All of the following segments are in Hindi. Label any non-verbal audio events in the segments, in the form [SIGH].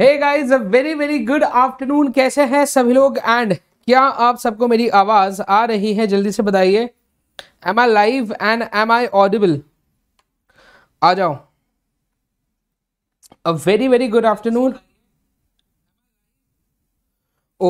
Hey guys a very very good afternoon कैसे हैं सभी लोग एंड क्या आप सबको मेरी आवाज़ आ रही है जल्दी से बताइए am I live and am I audible आ जाओ a very very good afternoon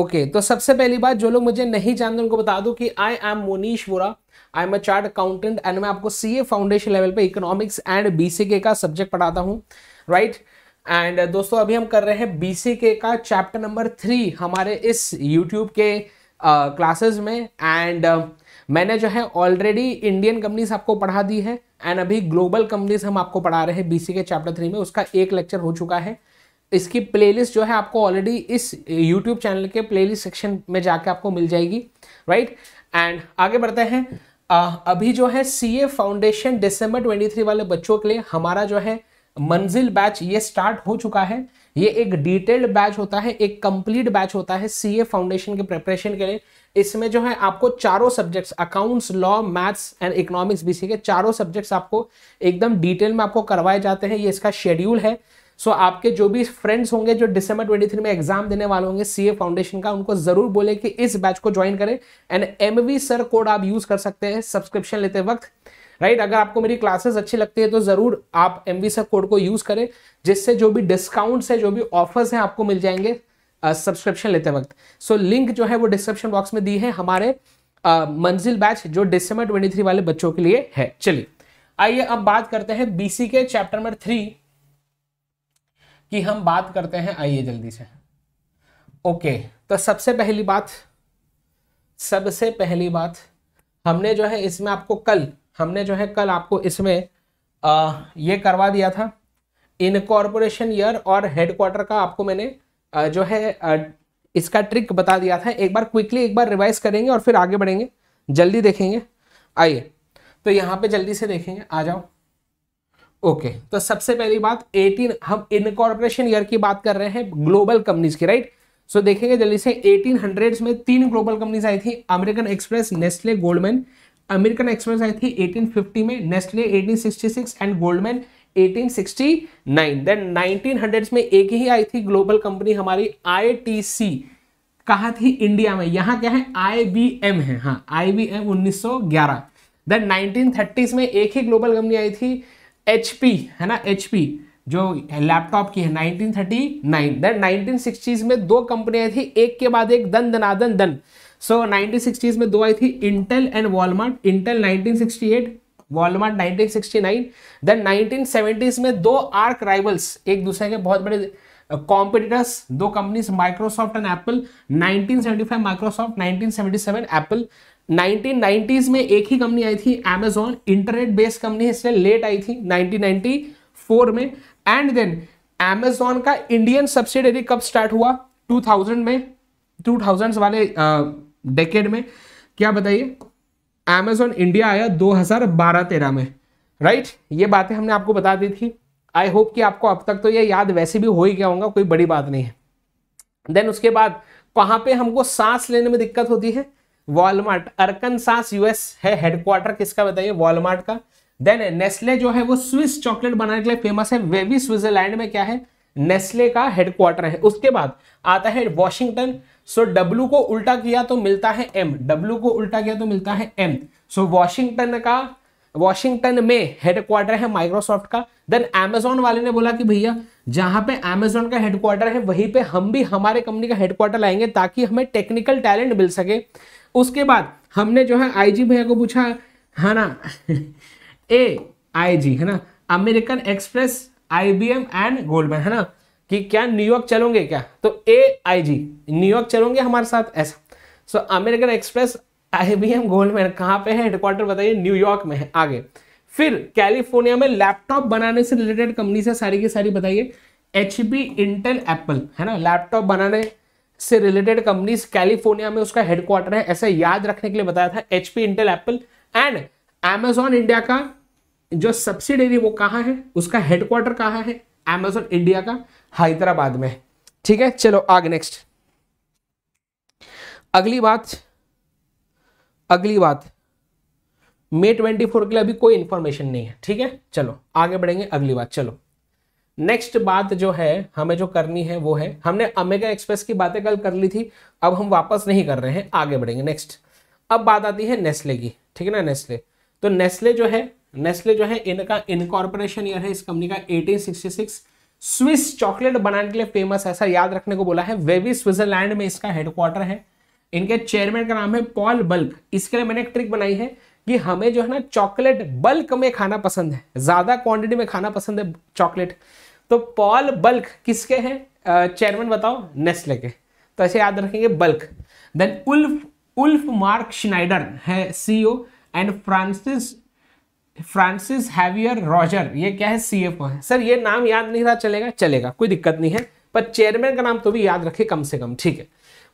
okay तो सबसे पहली बात जो लोग मुझे नहीं जानते उनको बता दूं कि I am Monish Vora I am a chart accountant and मैं आपको सीए फाउंडेशन लेवल पे इकोनॉमिक्स एंड बीसीके का सब्जेक्ट पढ़ाता हूँ राइट right? एंड uh, दोस्तों अभी हम कर रहे हैं बी का चैप्टर नंबर थ्री हमारे इस यूट्यूब के क्लासेस uh, में एंड uh, मैंने जो है ऑलरेडी इंडियन कंपनीज आपको पढ़ा दी है एंड अभी ग्लोबल कंपनीज हम आपको पढ़ा रहे हैं बी के चैप्टर थ्री में उसका एक लेक्चर हो चुका है इसकी प्लेलिस्ट जो है आपको ऑलरेडी इस यूट्यूब चैनल के प्लेलिस्ट सेक्शन में जाके आपको मिल जाएगी राइट एंड आगे बढ़ते हैं अभी जो है सी ए फाउंडेशन दिसंबर ट्वेंटी वाले बच्चों के लिए हमारा जो है मंजिल बैच ये स्टार्ट हो चुका है ये एक डिटेल्ड बैच होता है एक कंप्लीट बैच होता है सीए फाउंडेशन के प्रिपरेशन के लिए इसमें जो है आपको चारों subjects accounts law maths and economics BC K चारों सब्जेक्ट्स आपको एकदम डिटेल में आपको करवाए जाते हैं ये इसका शेड्यूल है सो so, आपके जो भी फ्रेंड्स होंगे जो डिसंबर ट्वेंटी थ्री में एग्जाम देने वाले होंगे सीए फाउंडेशन का उनको जरूर बोले कि इस बैच को ज्वाइन करें एंड एमवी सर कोड आप यूज कर सकते हैं सब्सक्रिप्शन लेते वक्त राइट अगर आपको मेरी क्लासेस अच्छी लगती है तो जरूर आप एम कोड को यूज करें जिससे जो भी डिस्काउंट्स है जो भी ऑफर्स हैं आपको मिल जाएंगे सब्सक्रिप्शन लेते वक्त सो लिंक जो है वो डिस्क्रिप्शन बॉक्स में दी है हमारे मंजिल बैच जो डिसम्बर ट्वेंटी थ्री वाले बच्चों के लिए है चलिए आइए अब बात करते हैं बीसी के चैप्टर नंबर थ्री की हम बात करते हैं आइए जल्दी से ओके तो सबसे पहली बात सबसे पहली बात हमने जो है इसमें आपको कल हमने जो है कल आपको इसमें आ, ये करवा दिया था इनकॉर्पोरेशन ईयर और हेडक्वार्टर का आपको मैंने आ, जो है आ, इसका ट्रिक बता दिया था एक बार क्विकली एक बार रिवाइज करेंगे और फिर आगे बढ़ेंगे जल्दी देखेंगे आइए तो यहाँ पे जल्दी से देखेंगे आ जाओ ओके okay, तो सबसे पहली बात 18 हम इनकॉर्पोरेशन ईयर की बात कर रहे हैं ग्लोबल कंपनीज की राइट सो so, देखेंगे जल्दी से 1800s में तीन ग्लोबल कंपनीज आई थी American Express Nestle Goldman American Express आई थी 1850 में Nestlé 1866 and Goldman 1869 then 1900s में एक ही आई थी ग्लोबल कंपनी हमारी आईटीसी कहा थी इंडिया में यहां क्या है आईबीएम है हाँ आईबीएम 1911 देन 1930s में एक ही ग्लोबल कंपनी आई थी एचपी है ना एचपी जो लैपटॉप की है 1939 देन 1960s में दो कंपनियां थी एक के बाद एक दन दनादन दन, दन, दन सो नाइनटीन में दो आई थी Intel and Walmart Intel 1968 Walmart 1969 then 1970s में दो आर्क राइवल्स एक दूसरे के बहुत बड़े कॉम्पिटिटर्स uh, दो companies Microsoft and Apple 1975 Microsoft 1977 Apple 1990s में एक ही कंपनी आई थी एमेजॉन इंटरनेट बेस्ड कंपनी इसलिए लेट आई थी 1994 में एंड देन एमेजॉन का इंडियन सब्सिडरी कब स्टार्ट हुआ 2000 में 2000s वाले uh, डेकेड में क्या बताइए अमेजोन इंडिया आया 2012-13 में राइट ये बातें हमने आपको बता दी थी आई होप कि आपको अब तक तो ये याद वैसे भी हो ही गया होगा कोई बड़ी बात नहीं है देन उसके बाद कहाँ पे हमको सांस लेने में दिक्कत होती है वॉलमार्ट अर्कन सांस यूएस है हेडक्वार्टर किसका बताइए वॉलमार्ट का देन नेस्ले जो है वो स्विस चॉकलेट बनाने के लिए फेमस है वे भी स्विट्जरलैंड में क्या है नेस्ले का हेडक्वार्टर है उसके बाद आता है वॉशिंगटन सो so, W को उल्टा किया तो मिलता है एम डब्ल्यू को उल्टा किया तो मिलता है एम सो so, वॉशिंगटन का वॉशिंगटन में हेडक्वार्टर है माइक्रोसॉफ्ट का देन एमेजोन वाले ने बोला कि भैया जहां पे एमेजोन का हेडक्वार्टर है वहीं पे हम भी हमारे कंपनी का हेडक्वार्टर लाएंगे ताकि हमें टेक्निकल टैलेंट मिल सके उसके बाद हमने जो है आईजी भैया को पूछा है ना ए [LAUGHS] आईजी है ना American Express IBM and Goldman है ना कि क्या न्यूयॉर्क चलोगे क्या तो ए आई जी न्यूयॉर्क चलोगे हमारे साथ ऐसा so American Express I B M Goldman कहाँ पे है हेडक्वार्टर बताइए न्यूयॉर्क में है आगे फिर कैलिफोर्निया में लैपटॉप बनाने से रिलेटेड कंपनी से सारी की सारी बताइए एच बी इंटेल एप्पल है ना लैपटॉप बनाने से रिलेटेड कंपनी कैलिफोर्निया में उसका हेडक्वार्टर है ऐसा याद रखने के लिए बताया था H P Intel Apple and Amazon India का जो सब्सिडरी वो कहाँ है उसका हेडक्वार्टर कहाँ है एमेजोन इंडिया का हैदराबाद में ठीक है चलो आगे नेक्स्ट अगली बात अगली बात मे ट्वेंटी फोर के लिए अभी कोई इंफॉर्मेशन नहीं है ठीक है चलो आगे बढ़ेंगे अगली बात चलो नेक्स्ट बात जो है हमें जो करनी है वो है हमने अमेगा एक्सप्रेस की बातें कल कर ली थी अब हम वापस नहीं कर रहे हैं आगे बढ़ेंगे नेक्स्ट अब बात आती है नेस्ले की ठीक है ना नेस्ले तो नेस्ले जो है नेस्ले जो है इनका इनकॉर्पोरेशन ईयर है इस कंपनी का 1866 स्विस चॉकलेट बनाने के लिए फेमस ऐसा याद रखने को बोला है वे भी स्विट्जरलैंड में इसका हेडक्वार्टर है इनके चेयरमैन का नाम है पॉल बल्क इसके लिए मैंने एक ट्रिक बनाई है कि हमें जो है ना चॉकलेट बल्क में खाना पसंद है ज़्यादा क्वांटिटी में खाना पसंद है चॉकलेट तो पॉल बल्क किसके हैं चेयरमैन बताओ नेस्ले के तो ऐसे याद रखेंगे बल्क then Ulf Ulf Mark Schneider है CEO and Francis Francis Javier Roger ये क्या है सी एफ है सर ये नाम याद नहीं रहा चलेगा चलेगा कोई दिक्कत नहीं है पर चेयरमैन का नाम तो भी याद रखे कम से कम ठीक है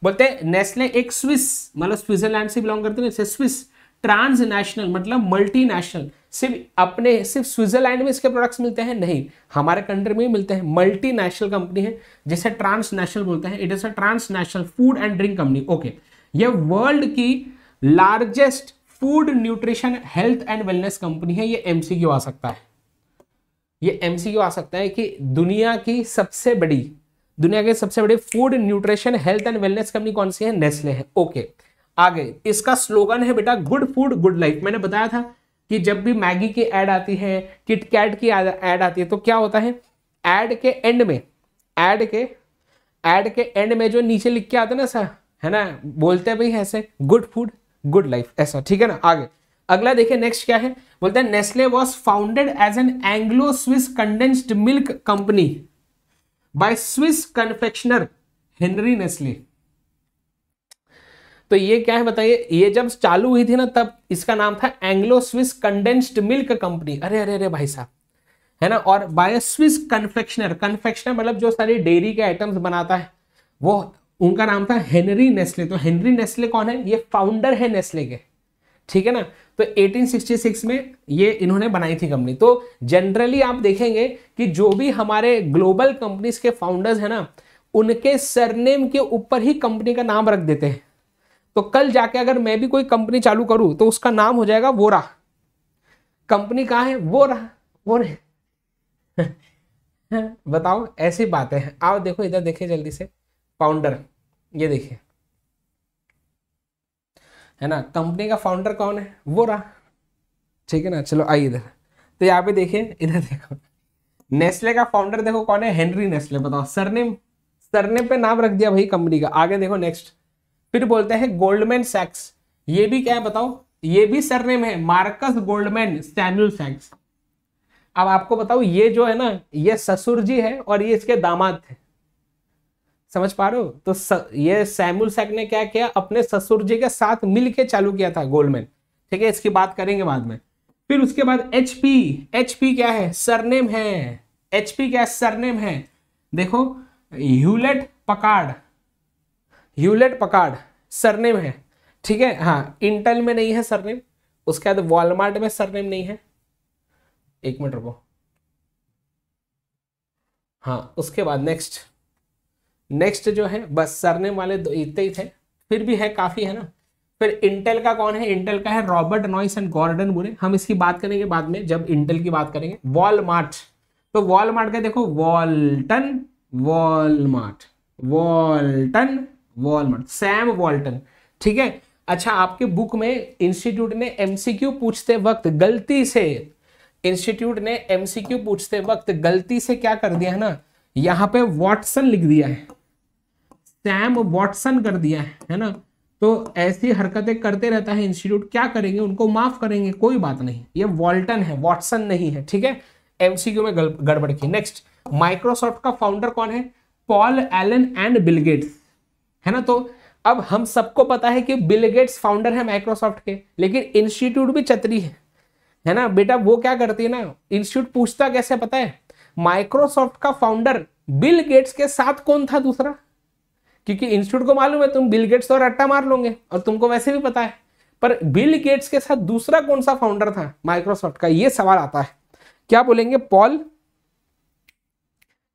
बोलते हैं नेस्ले एक स्विस मतलब स्विट्जरलैंड से बिलोंग करते हैं स्विस ट्रांसनेशनल मतलब मल्टी नेशनल सिर्फ अपने सिर्फ स्विट्जरलैंड में इसके प्रोडक्ट्स मिलते हैं नहीं हमारे कंट्री में ही मिलते हैं मल्टी नेशनल कंपनी है जिसे ट्रांसनेशनल बोलते हैं it is a transnational food and drink company okay ये वर्ल्ड की largest food nutrition health and wellness company है ये एमसीक्यू आ सकता है ये एमसीक्यू आ सकता है कि दुनिया की सबसे बड़ी दुनिया की सबसे बड़ी food nutrition health and wellness company कौन सी है नेस्ले है ओके आगे इसका स्लोगन है बेटा गुड फूड गुड लाइफ मैंने बताया था कि जब भी मैगी की एड आती है किटकैट की एड आती है तो क्या होता है एड के एंड में एड के एड के एंड में जो नीचे लिख के आता है ना सर है ना बोलते भाई ऐसे गुड फूड गुड लाइफ ऐसा ठीक है ना आगे अगला देखिए नेक्स्ट क्या है बोलते हैं Nestle was founded as an Anglo Swiss condensed milk company by Swiss confectioner Henri Nestle तो ये क्या है बताइए ये जब चालू हुई थी ना तब इसका नाम था Anglo Swiss condensed milk company अरे अरे अरे भाई साहब है ना और बाय स्विस कन्फेक्शनर कन्फेक्शनर मतलब जो सारी डेयरी के आइटम्स बनाता है वो उनका नाम था हेनरी नेस्ले तो हेनरी नेस्ले कौन है ये फाउंडर है नेस्ले के ठीक है ना तो 1866 में ये इन्होंने बनाई थी कंपनी तो जनरली आप देखेंगे कि जो भी हमारे ग्लोबल कंपनीज के फाउंडर्स हैं ना उनके सरनेम के ऊपर ही कंपनी का नाम रख देते हैं तो कल जाके अगर मैं भी कोई कंपनी चालू करूँ तो उसका नाम हो जाएगा वोरा कंपनी कहाँ है वो रहा वो रहे [LAUGHS] बताओ ऐसी बातें हैं आओ देखो इधर देखे जल्दी से फाउंडर ये देखिए है ना कंपनी का फाउंडर कौन है वो रहा ठीक है ना चलो आइए इधर तो यहाँ पे देखिए इधर देखो नेस्ले का फाउंडर देखो कौन है हेनरी नेस्ले बताओ सरनेम सरनेम पे नाम रख दिया भाई कंपनी का आगे देखो नेक्स्ट फिर बोलते हैं गोल्डमैन सैक्स ये भी क्या है बताओ ये भी सरनेम है मार्कस गोल्डमैन सैमुअल सैक्स अब आपको बताओ ये जो है ना ये ससुर जी है और ये इसके दामाद थे समझ पा रहे हो तो स, ये सैमुल सैक ने क्या किया अपने ससुर जी के साथ मिलके चालू किया था गोल्डमैन ठीक है इसकी बात करेंगे बाद में फिर उसके बाद एच पी एच पी क्या है सरनेम है एच पी क्या सरनेम है देखो Hewlett Packard Hewlett Packard surname है ठीक है हाँ इंटेल में नहीं है सरनेम उसके बाद वॉलमार्ट में सरनेम नहीं है एक मिनट रुको हाँ उसके बाद नेक्स्ट नेक्स्ट जो है बस सरने वाले दो इतने ही थे फिर भी है काफ़ी है ना फिर इंटेल का कौन है इंटेल का है रॉबर्ट नॉइस एंड गॉर्डन बुरे हम इसकी बात करेंगे बाद में जब इंटेल की बात करेंगे वॉलमार्ट तो वॉलमार्ट का देखो Walton Walmart Walton Walmart Sam Walton ठीक है अच्छा आपके बुक में इंस्टीट्यूट ने एमसीक्यू पूछते वक्त गलती से इंस्टीट्यूट ने एमसीक्यू पूछते वक्त गलती से क्या कर दिया है ना यहाँ पे वॉटसन लिख दिया है सैम वॉटसन कर दिया है है ना तो ऐसी हरकतें करते रहता है इंस्टीट्यूट क्या करेंगे उनको माफ करेंगे कोई बात नहीं ये वॉल्टन है वॉटसन नहीं है ठीक है एमसीक्यू में गड़बड़ की नेक्स्ट माइक्रोसॉफ्ट का फाउंडर कौन है पॉल एलन एंड बिलगेट्स है ना तो अब हम सबको पता है कि बिलगेट्स फाउंडर है माइक्रोसॉफ्ट के लेकिन इंस्टीट्यूट भी चतरी है है ना बेटा वो क्या करती है ना इंस्टीट्यूट पूछता कैसे पता है माइक्रोसॉफ्ट का फाउंडर बिल गेट्स के साथ कौन था दूसरा क्योंकि इंस्टीट्यूट को मालूम है तुम बिल गेट्स और अट्टा मार लोगे और तुमको वैसे भी पता है पर बिल गेट्स के साथ दूसरा कौन सा फाउंडर था माइक्रोसॉफ्ट का ये सवाल आता है क्या बोलेंगे पॉल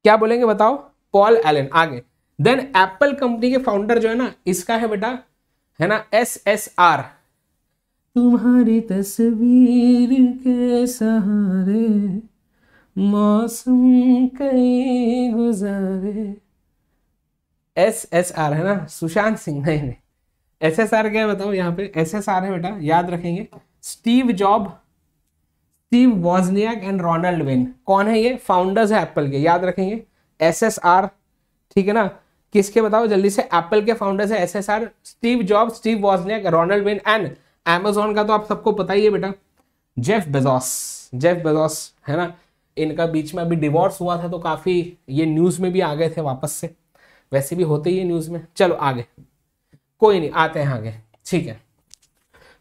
क्या बोलेंगे बताओ पॉल एलन आगे देन एप्पल कंपनी के फाउंडर जो है ना इसका है बेटा है ना एस एस आर तुम्हारी तस्वीर के सहारे मौसम कई गुजारे एस एस आर है ना सुशांत सिंह नहीं नहीं एस एस आर क्या बताओ यहाँ पे एस एस आर है बेटा याद रखेंगे Steve Job Steve Wozniak and Ronald Wayne कौन है ये फाउंडर्स है एप्पल के याद रखेंगे एस एस आर ठीक है ना किसके बताओ जल्दी से एप्पल के फाउंडर्स है S S R Steve Job Steve Wozniak Ronald Wayne and Amazon का तो आप सबको पता ही है बेटा जेफ बेजोस जेफ बेजोस है ना इनका बीच में अभी डिवोर्स हुआ था तो काफ़ी ये न्यूज़ में भी आ गए थे वापस से वैसे भी होते ही है न्यूज़ में चलो आगे कोई नहीं आते हैं आगे ठीक है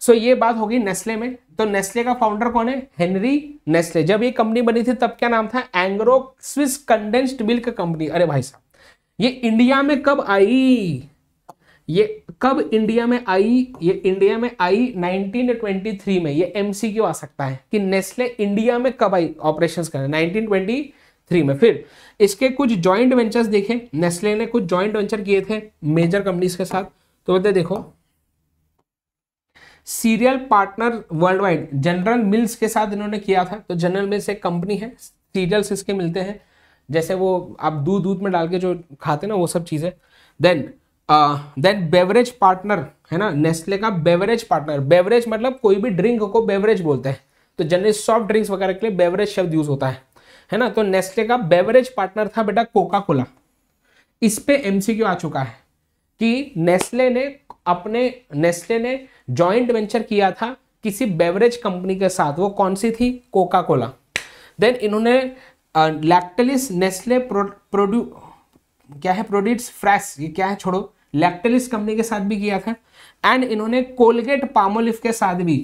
सो ये बात होगी नेस्ले में तो नेस्ले का फाउंडर कौन है हेनरी नेस्ले जब ये कंपनी बनी थी तब क्या नाम था Anglo Swiss condensed milk company अरे भाई साहब ये इंडिया में कब आई ये कब इंडिया में आई ये इंडिया में आई 1923 में ये एमसीक्यू आ सकता है कि नेस्ले इंडिया में कब आई ऑपरेशंस करें 1923 में फिर इसके कुछ ज्वाइंट वेंचर्स देखें नेस्ले ने कुछ ज्वाइंट वेंचर किए थे मेजर कंपनीज के साथ तो बोलते देखो cereal partner worldwide General Mills के साथ इन्होंने किया था तो जनरल मिल्स एक कंपनी है सीरियल्स इसके मिलते हैं जैसे वो आप दूध दूध में डाल के जो खाते ना वो सब चीज़ें देन देन बेवरेज पार्टनर है ना नेस्ले का बेवरेज पार्टनर बेवरेज मतलब कोई भी ड्रिंक को बेवरेज बोलते हैं तो जनरली सॉफ्ट ड्रिंक्स वगैरह के लिए बेवरेज शब्द यूज़ होता है है ना तो नेस्ले का बेवरेज पार्टनर था बेटा कोका कोला इस पे एमसीक्यू आ चुका है कि नेस्ले ने अपने नेस्ले ने जॉइंट वेंचर किया था किसी बेवरेज कंपनी के साथ वो कौन सी थी कोका कोला देन इन्होंने लैक्टलिस नेस्ले प्रोड्यू क्या है प्रोड्यूट्स फ्रेश ये क्या है छोड़ो लैक्टलिस कंपनी के साथ भी किया था एंड इन्होंने कोलगेट पामोलिफ के साथ भी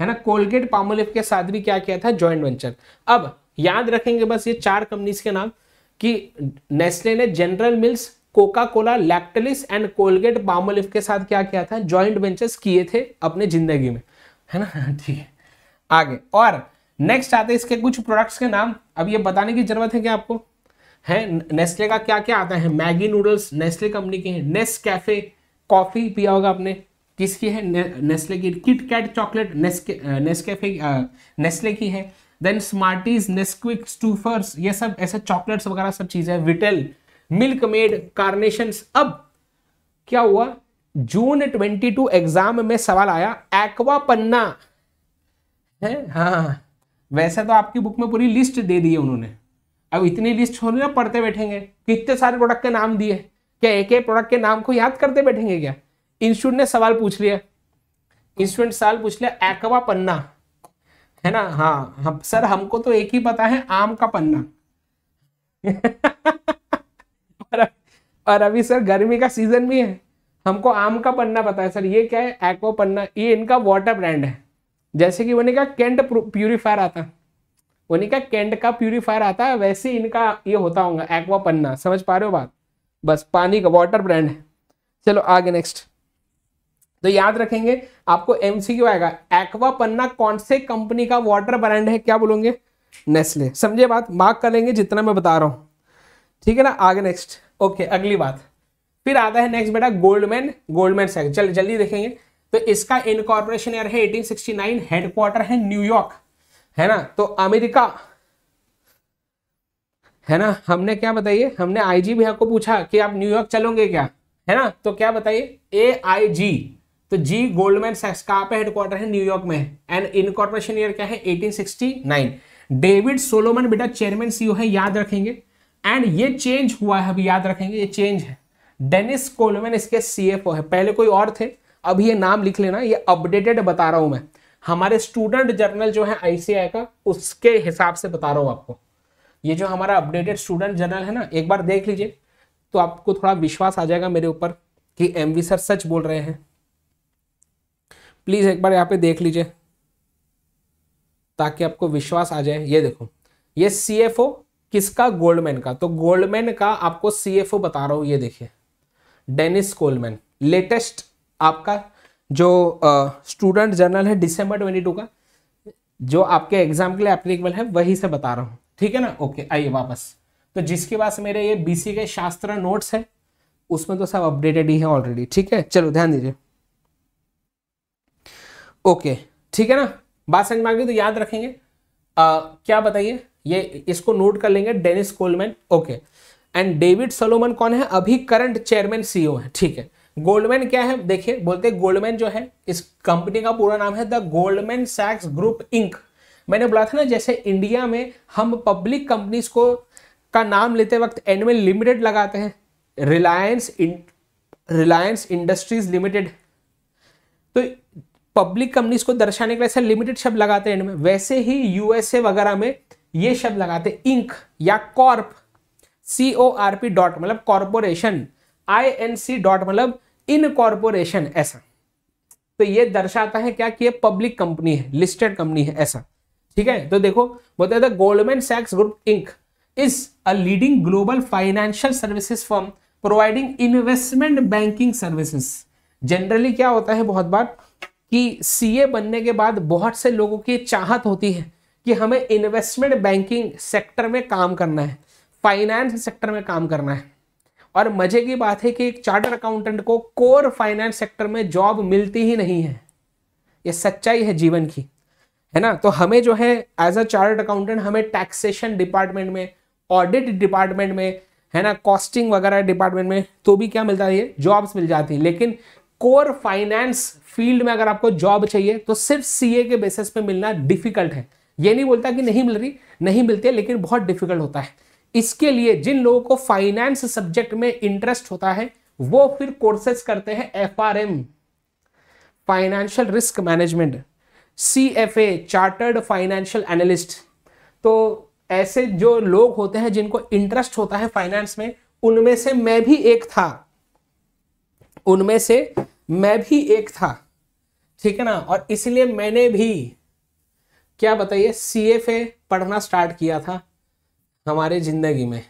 है ना कोलगेट पामोलिफ के साथ भी क्या किया था जॉइंट वेंचर अब याद रखेंगे बस ये चार कंपनीज के नाम कि नेस्ले ने General Mills Coca Cola Lactalis and Colgate Palmolive के साथ क्या किया था ज्वाइंट वेंचर्स किए थे अपने जिंदगी में है ना [LAUGHS] ठीक है आगे और नेक्स्ट आते हैं इसके कुछ प्रोडक्ट्स के नाम अब ये बताने की जरूरत है क्या आपको है नेस्ले का क्या क्या आता है मैगी नूडल्स नेस्ले कंपनी के हैं नेस कैफे कॉफी पिया होगा आपने किसकी है ने, नेस्ले की किट कैट चॉकलेट नेस्के नेस्कैफे नेस्ले की है देन स्मार्टीज नेस्क्विक स्टूफर्स ये सब ऐसे चॉकलेट्स वगैरह सब चीजें विटेल मिल्क मेड कार्नेशन अब क्या हुआ जून 22 एग्जाम में सवाल आया एक्वा पन्ना है हाँ वैसे तो आपकी बुक में पूरी लिस्ट दे दी है उन्होंने अब इतनी लिस्ट हो ना पढ़ते बैठेंगे कितने सारे प्रोडक्ट के नाम दिए क्या एक एक प्रोडक्ट के नाम को याद करते बैठेंगे क्या इंस्टीट्यूट ने सवाल पूछ लिया इंस्टीट्यूट सवाल पूछ लिया एक्वा पन्ना है ना हाँ हम हाँ, सर हमको तो एक ही पता है आम का पन्ना और, और अभी सर गर्मी का सीजन भी है हमको आम का पन्ना पता है सर ये क्या है एक्वा पन्ना ये इनका वाटर ब्रांड है जैसे कि उन्हें का कैंट प्यूरिफायर आता उन्हें का कैंट का प्यूरिफायर आता है वैसे इनका ये होता होगा एक्वा पन्ना समझ पा रहे हो बात बस पानी का वाटर ब्रांड है चलो आगे नेक्स्ट तो याद रखेंगे आपको एमसीक्यू आएगा एक्वा पन्ना कौन से कंपनी का वाटर ब्रांड है क्या बोलोगे नेस्ले समझे बात मार्क कर लेंगे जितना मैं बता रहा हूं ठीक है ना आगे नेक्स्ट ओके अगली बात फिर आता है नेक्स्ट बेटा गोल्डमैन गोल्डमैन सैक्स चल जल्दी देखेंगे तो इसका इनकॉर्पोरेशन ईयर है 1869 हेडक्वार्टर है न्यूयॉर्क है ना तो अमेरिका है ना हमने क्या बताइए हमने आईजी भैया को पूछा कि आप न्यूयॉर्क चलोगे क्या है ना तो क्या बताइए ए आई जी तो जी गोल्डमैन सैक्स कहाँ पे हेडक्वार्टर है न्यूयॉर्क में है एंड इनकॉर्पोरेशन ईयर क्या है 1869 डेविड सोलोमन बेटा चेयरमैन सीओ e है याद रखेंगे एंड ये चेंज हुआ है अभी याद रखेंगे ये चेंज है डेनिस कोलमैन इसके सीएफओ है पहले कोई और थे अब ये नाम लिख लेना ये अपडेटेड बता रहा हूं मैं हमारे स्टूडेंट जर्नल जो है आईसीआई का उसके हिसाब से बता रहा हूँ आपको ये जो हमारा अपडेटेड स्टूडेंट जर्नल है ना एक बार देख लीजिए तो आपको थोड़ा विश्वास आ जाएगा मेरे ऊपर कि एम सर सच बोल रहे हैं प्लीज़ एक बार यहाँ पे देख लीजिए ताकि आपको विश्वास आ जाए ये देखो ये ओ किसका गोल्डमैन का तो गोल्डमैन का आपको ओ बता रहा हूँ ये देखिए डेनिस कोलमैन लेटेस्ट आपका जो स्टूडेंट जर्नल है ट्वेंटी टू का जो आपके एग्जाम के लिए एप्लीकेबल है वही से बता रहा हूँ ठीक है ना ओके आइए वापस तो जिसके पास मेरे ये बीसी के शास्त्र नोट्स है उसमें तो सब अपडेटेड ही है ऑलरेडी ठीक है चलो ध्यान दीजिए ओके ठीक है ना बात समझ में आ गई तो याद रखेंगे आ, क्या बताइए ये इसको नोट कर लेंगे Denis Coleman okay and David Solomon कौन है अभी करंट चेयरमैन सीईओ है ठीक है गोल्डमैन क्या है देखिए बोलते गोल्डमैन जो है इस कंपनी का पूरा नाम है द गोल्डमैन सैक्स ग्रुप इंक मैंने बोला था ना जैसे इंडिया में हम पब्लिक कंपनीज को का नाम लेते वक्त एंड में लिमिटेड लगाते हैं रिलायंस रिलायंस इंडस्ट्रीज लिमिटेड तो पब्लिक कंपनीज को दर्शाने के लिए ऐसा लिमिटेड शब्द लगाते हैं एंड में वैसे ही यूएसए वगैरह में ये शब्द लगाते हैं इंक या Corp C O R P dot मतलब corporation I N C dot मतलब इन कॉरपोरेशन ऐसा तो ये दर्शाता है क्या कि ये पब्लिक कंपनी है लिस्टेड कंपनी है ऐसा ठीक है तो देखो बोलते हैं गोल्डमैन सैक्स group Inc is a leading global financial services firm providing investment banking services generally क्या होता है बहुत बार कि सीए बनने के बाद बहुत से लोगों की चाहत होती है कि हमें इन्वेस्टमेंट बैंकिंग सेक्टर में काम करना है फाइनेंस सेक्टर में काम करना है और मजे की बात है कि एक चार्टर अकाउंटेंट को कोर फाइनेंस सेक्टर में जॉब मिलती ही नहीं है ये सच्चाई है जीवन की है ना तो हमें जो है एज अ चार्टर्ड अकाउंटेंट हमें टैक्सेशन डिपार्टमेंट में ऑडिट डिपार्टमेंट में है ना कॉस्टिंग वगैरह डिपार्टमेंट में तो भी क्या मिलता है ये जॉब्स मिल जाती हैं लेकिन कोर फाइनेंस फील्ड में अगर आपको जॉब चाहिए तो सिर्फ सीए के बेसिस पे मिलना डिफिकल्ट है ये नहीं बोलता कि नहीं मिल रही नहीं मिलती है लेकिन बहुत डिफिकल्ट होता है इसके लिए जिन लोगों को फाइनेंस सब्जेक्ट में इंटरेस्ट होता है वो फिर कोर्सेज करते हैं F R M financial risk management C F A chartered financial analyst तो ऐसे जो लोग होते हैं जिनको इंटरेस्ट होता है फाइनेंस में उनमें से मैं भी एक था उनमें से मैं भी एक था ठीक है ना और इसलिए मैंने भी क्या बताइए ए पढ़ना स्टार्ट किया था हमारे ज़िंदगी में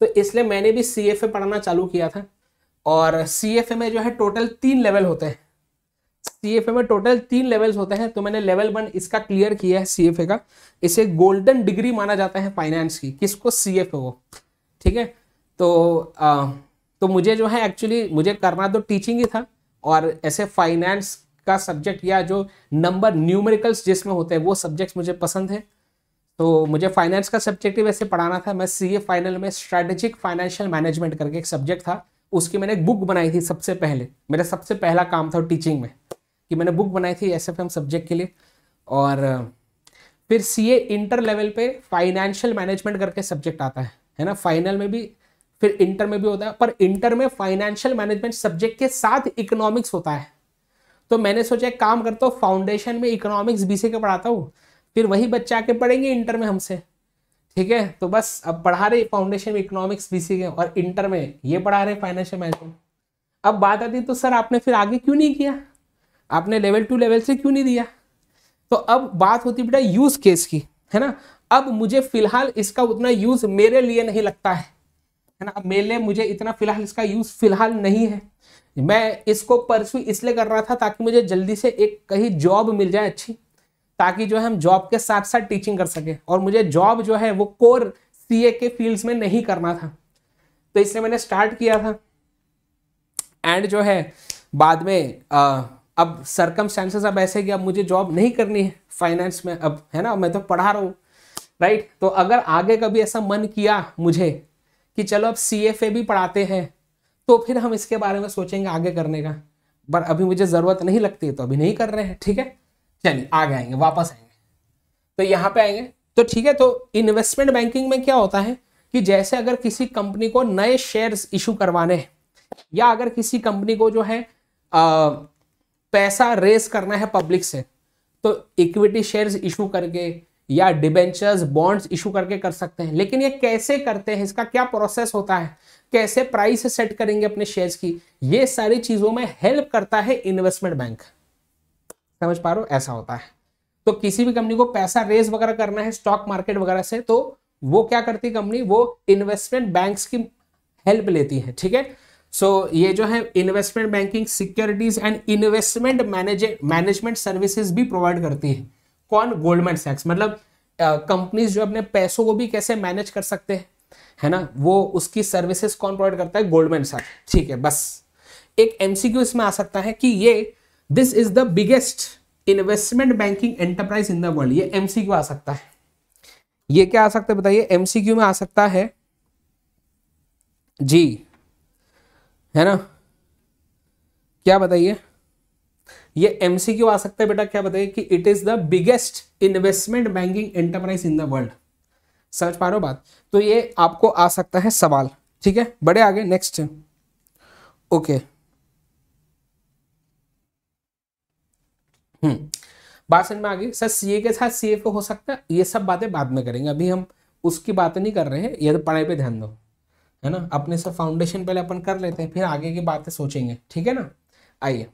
तो इसलिए मैंने भी ए पढ़ना चालू किया था और ए में जो है टोटल तीन लेवल होते हैं ए में टोटल तीन लेवल्स होते हैं तो मैंने लेवल वन इसका क्लियर किया है ए का इसे गोल्डन डिग्री माना जाता है फाइनेंस की किसको ए को ठीक है तो आ, तो मुझे जो है एक्चुअली मुझे करना तो टीचिंग ही था और ऐसे फाइनेंस का सब्जेक्ट या जो नंबर न्यूमेरिकल्स जिसमें होते हैं वो सब्जेक्ट्स मुझे पसंद है तो मुझे फाइनेंस का सब्जेक्ट ही वैसे पढ़ाना था मैं ए फाइनल में स्ट्रेटेजिक फाइनेंशियल मैनेजमेंट करके एक सब्जेक्ट था उसकी मैंने एक बुक बनाई थी सबसे पहले मेरा सबसे पहला काम था टीचिंग में कि मैंने बुक बनाई थी एस सब्जेक्ट के लिए और फिर सी इंटर लेवल पे फाइनेंशियल मैनेजमेंट करके सब्जेक्ट आता है है ना फाइनल में भी फिर इंटर में भी होता है पर इंटर में फाइनेंशियल मैनेजमेंट सब्जेक्ट के साथ इकोनॉमिक्स होता है तो मैंने सोचा एक काम करता हूँ फाउंडेशन में इकोनॉमिक्स बीसी के पढ़ाता हूँ फिर वही बच्चे आके पढ़ेंगे इंटर में हमसे ठीक है तो बस अब पढ़ा रहे फाउंडेशन में इकोनॉमिक्स बीसी के और इंटर में ये पढ़ा रहे फाइनेंशियल मैनेजमेंट अब बात आती तो सर आपने फिर आगे क्यों नहीं किया आपने लेवल टू लेवल से क्यों नहीं दिया तो अब बात होती बेटा यूज केस की है ना अब मुझे फिलहाल इसका उतना यूज मेरे लिए नहीं लगता है है ना अब मुझे इतना फिलहाल इसका यूज फिलहाल नहीं है मैं इसको परस्यू इसलिए कर रहा था ताकि मुझे जल्दी से एक कहीं जॉब मिल जाए अच्छी ताकि जो है हम जॉब के साथ साथ टीचिंग कर सके और मुझे जॉब जो है वो कोर सीए के फील्ड्स में नहीं करना था तो इसलिए मैंने स्टार्ट किया था एंड जो है बाद में आ, अब सरकम अब ऐसे कि अब मुझे जॉब नहीं करनी है फाइनेंस में अब है ना मैं तो पढ़ा रहा हूँ राइट तो अगर आगे कभी ऐसा मन किया मुझे कि चलो अब सी भी पढ़ाते हैं तो फिर हम इसके बारे में सोचेंगे आगे करने का पर अभी मुझे ज़रूरत नहीं लगती है तो अभी नहीं कर रहे हैं ठीक है चलिए आगे आएंगे वापस आएंगे तो यहाँ पे आएंगे तो ठीक है तो इन्वेस्टमेंट बैंकिंग में क्या होता है कि जैसे अगर किसी कंपनी को नए शेयर्स इशू करवाने हैं या अगर किसी कंपनी को जो है आ, पैसा रेस करना है पब्लिक से तो इक्विटी शेयर्स इशू करके या डिबेंचर्स बॉन्ड्स इशू करके कर सकते हैं लेकिन ये कैसे करते हैं इसका क्या प्रोसेस होता है कैसे प्राइस सेट करेंगे अपने शेयर्स की ये सारी चीजों में हेल्प करता है इन्वेस्टमेंट बैंक समझ पा रहे हो ऐसा होता है तो किसी भी कंपनी को पैसा रेज वगैरह करना है स्टॉक मार्केट वगैरह से तो वो क्या करती कंपनी वो इन्वेस्टमेंट बैंक की हेल्प लेती है ठीक है सो so, ये जो है investment banking securities and investment management services भी प्रोवाइड करती है कौन गोल्डमैन सैक्स मतलब कंपनीज जो अपने पैसों को भी कैसे मैनेज कर सकते हैं है ना वो उसकी सर्विसेज कौन प्रोवाइड करता है गोल्डमैन सैक्स ठीक है बस एक एमसीक्यू इसमें आ सकता है कि ये this is the biggest investment banking enterprise in the world ये एमसीक्यू आ सकता है ये क्या आ सकता है बताइए एमसीक्यू में आ सकता है जी है ना क्या बताइए ये एमसीक्यू आ सकता है बेटा क्या बताइए कि it is the biggest investment banking enterprise in the world समझ पा रहे हो बात तो ये आपको आ सकता है सवाल ठीक है बड़े आगे नेक्स्ट ओके हम्म बात समझ में आ गई सर सीए के साथ सीए हो सकता है ये सब बातें बाद में करेंगे अभी हम उसकी बात नहीं कर रहे हैं ये तो पढ़ाई पे ध्यान दो है ना अपने सब फाउंडेशन पहले अपन कर लेते हैं फिर आगे की बातें सोचेंगे ठीक है ना आइए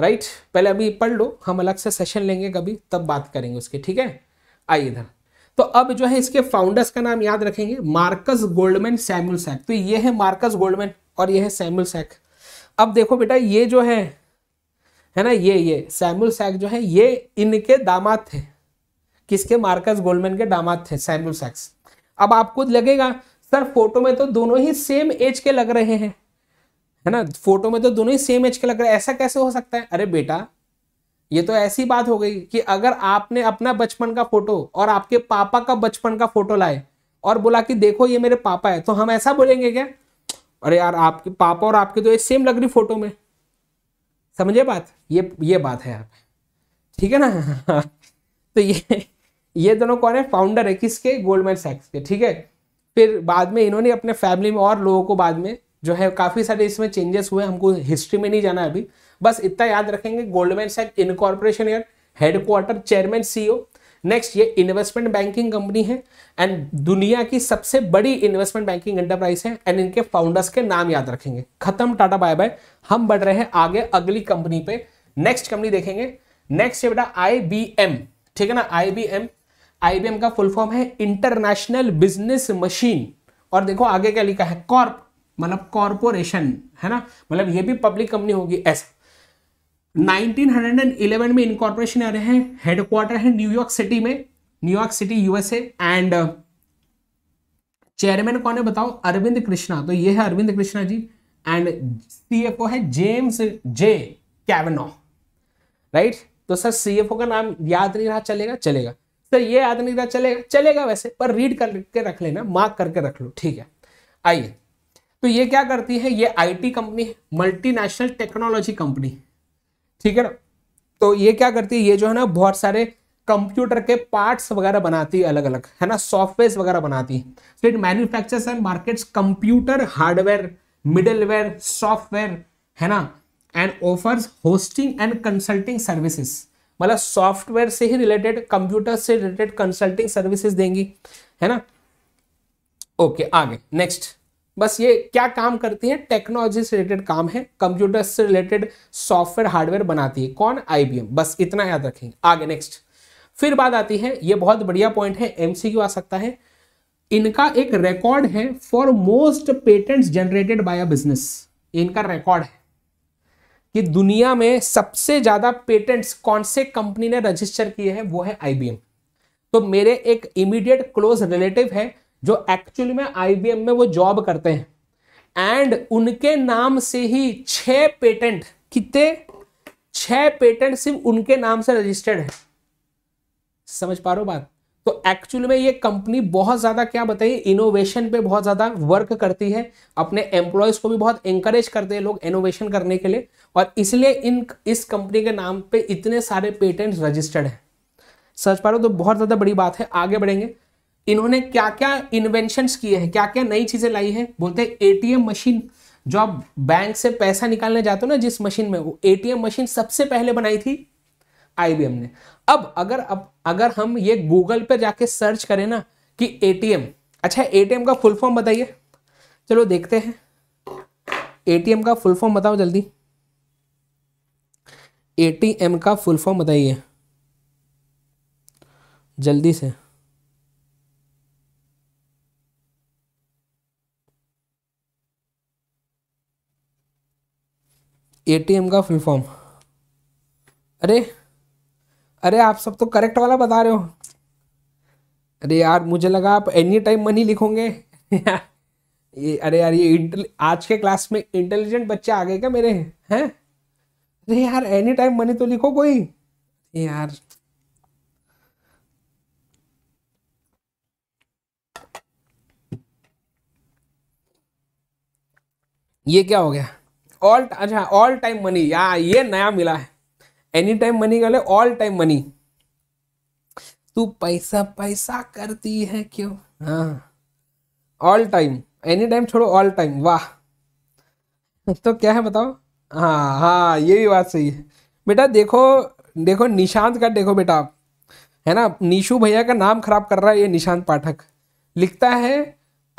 राइट पहले अभी पढ़ लो हम अलग से सेशन लेंगे कभी तब बात करेंगे उसके ठीक है आइए इधर तो अब जो है इसके फाउंडर्स का नाम याद रखेंगे मार्कस गोल्डमैन सैम्यूल सैक तो ये है मार्कस गोल्डमैन और ये है सैम्यूल सैक अब देखो बेटा ये जो है है ना ये ये सैम्यूल सैक जो है ये इनके दामाद थे किसके मार्कस गोल्डमैन के दामाद थे सैम्यूल सैक्स अब आपको लगेगा सर फोटो में तो दोनों ही सेम एज के लग रहे हैं है ना फोटो में तो दोनों ही सेम एज के लग रहे ऐसा कैसे हो सकता है अरे बेटा ये तो ऐसी बात हो गई कि अगर आपने अपना बचपन का फोटो और आपके पापा का बचपन का फोटो लाए और बोला कि देखो ये मेरे पापा है तो हम ऐसा बोलेंगे क्या अरे यार आपके पापा और आपके तो ये सेम लग रही फोटो में समझे बात ये ये बात है आप ठीक है ना [LAUGHS] तो ये ये दोनों कौन है फाउंडर है किसके गोल्डमैन सैक्स के ठीक है फिर बाद में इन्होंने अपने फैमिली में और लोगों को बाद में जो है काफ़ी सारे इसमें चेंजेस हुए हमको हिस्ट्री में नहीं जाना अभी बस इतना याद रखेंगे Goldman Sachs incorporation year headquarter chairman CEO next ये इन्वेस्टमेंट बैंकिंग कंपनी है एंड दुनिया की सबसे बड़ी इन्वेस्टमेंट बैंकिंग एंटरप्राइज है एंड इनके फाउंडर्स के नाम याद रखेंगे खत्म टाटा बाय बाय हम बढ़ रहे हैं आगे अगली कंपनी पे नेक्स्ट कंपनी देखेंगे नेक्स्ट है बेटा आई ठीक है ना आई आईबीएम का फुल फॉर्म है इंटरनेशनल बिजनेस मशीन और देखो आगे क्या लिखा है कॉर्प मतलब कॉरपोरेशन है ना मतलब ये भी पब्लिक कंपनी होगी ऐसा 1911 में इनकॉर्पोरेशन आ रहे हैं हेडक्वार्टर है न्यूयॉर्क सिटी में New York city USA and chairman कौन है बताओ अरविंद कृष्णा तो ये है अरविंद कृष्णा जी एंड सीएफओ है जेम्स जे कैवनो राइट तो सर सीएफओ का नाम याद नहीं रहा चलेगा चलेगा सर ये याद नहीं रहा चलेगा चलेगा वैसे पर रीड करके रख लेना मार्क करके रख लो ठीक है आइए तो ये क्या करती है ये आईटी कंपनी है मल्टीनेशनल टेक्नोलॉजी कंपनी ठीक है ना तो ये क्या करती है ये जो है ना बहुत सारे कंप्यूटर के पार्ट्स वगैरह बनाती है अलग अलग है ना सॉफ्टवेयर वगैरह बनाती है it manufactures and markets computer hardware middleware software है ना and offers hosting and consulting services मतलब सॉफ्टवेयर से ही रिलेटेड कंप्यूटर से रिलेटेड कंसल्टिंग सर्विसेज देंगी है ना ओके okay, आगे नेक्स्ट बस ये क्या काम करती है टेक्नोलॉजी से रिलेटेड काम है कंप्यूटर से रिलेटेड सॉफ्टवेयर हार्डवेयर बनाती है कौन आईबीएम बस इतना याद रखें आगे नेक्स्ट फिर बात आती है ये बहुत बढ़िया पॉइंट है एमसीक्यू आ सकता है इनका एक रिकॉर्ड है for most patents generated by a business इनका रिकॉर्ड है कि दुनिया में सबसे ज्यादा पेटेंट्स कौन से कंपनी ने रजिस्टर किए हैं वो है आईबीएम तो मेरे एक इमीडिएट क्लोज रिलेटिव है जो एक्चुअल में आईबीएम में वो जॉब करते हैं एंड उनके नाम से ही छह पेटेंट कितने छह पेटेंट सिर्फ उनके नाम से रजिस्टर्ड है समझ पा रहे हो बात तो एक्चुअल में ये कंपनी बहुत ज़्यादा क्या बताइए इनोवेशन पे बहुत ज़्यादा वर्क करती है अपने एम्प्लॉयज़ को भी बहुत इंकरेज करते हैं लोग इनोवेशन करने के लिए और इसलिए इन इस कंपनी के नाम पे इतने सारे पेटेंट रजिस्टर्ड हैं समझ पा रहे हो तो बहुत ज़्यादा बड़ी बात है आगे बढ़ेंगे इन्होंने क्या क्या इन्वेंशन किए हैं क्या क्या नई चीज़ें लाई है बोलते हैं एटीएम मशीन जो आप बैंक से पैसा निकालने जाते हो ना जिस मशीन में वो एटीएम मशीन सबसे पहले बनाई थी आईबीएम ने अब अगर अब अगर हम ये गूगल पर जाके सर्च करें ना कि एटीएम अच्छा एटीएम का फुल फॉर्म बताइए चलो देखते हैं एटीएम का फुल फॉर्म बताओ जल्दी एटीएम का फुल फॉर्म बताइए जल्दी से एटीएम का फुल फॉर्म अरे अरे आप सब तो करेक्ट वाला बता रहे हो अरे यार मुझे लगा आप एनी टाइम मनी लिखोगे [LAUGHS] ये अरे यार ये आज के क्लास में इंटेलिजेंट बच्चे आ गए क्या मेरे हैं अरे यार एनी टाइम मनी तो लिखो कोई यार ये क्या हो गया ऑल अच्छा ऑल टाइम मनी या ये नया मिला है एनी टाइम मनी गले ऑल टाइम मनी तू पैसा पैसा करती है क्यों हाँ ऑल टाइम एनी टाइम छोड़ो ऑल टाइम वाह तो क्या है बताओ हाँ हाँ ये भी बात सही है बेटा देखो देखो निशांत का देखो बेटा आप है ना निशु भैया का नाम खराब कर रहा है ये निशांत पाठक लिखता है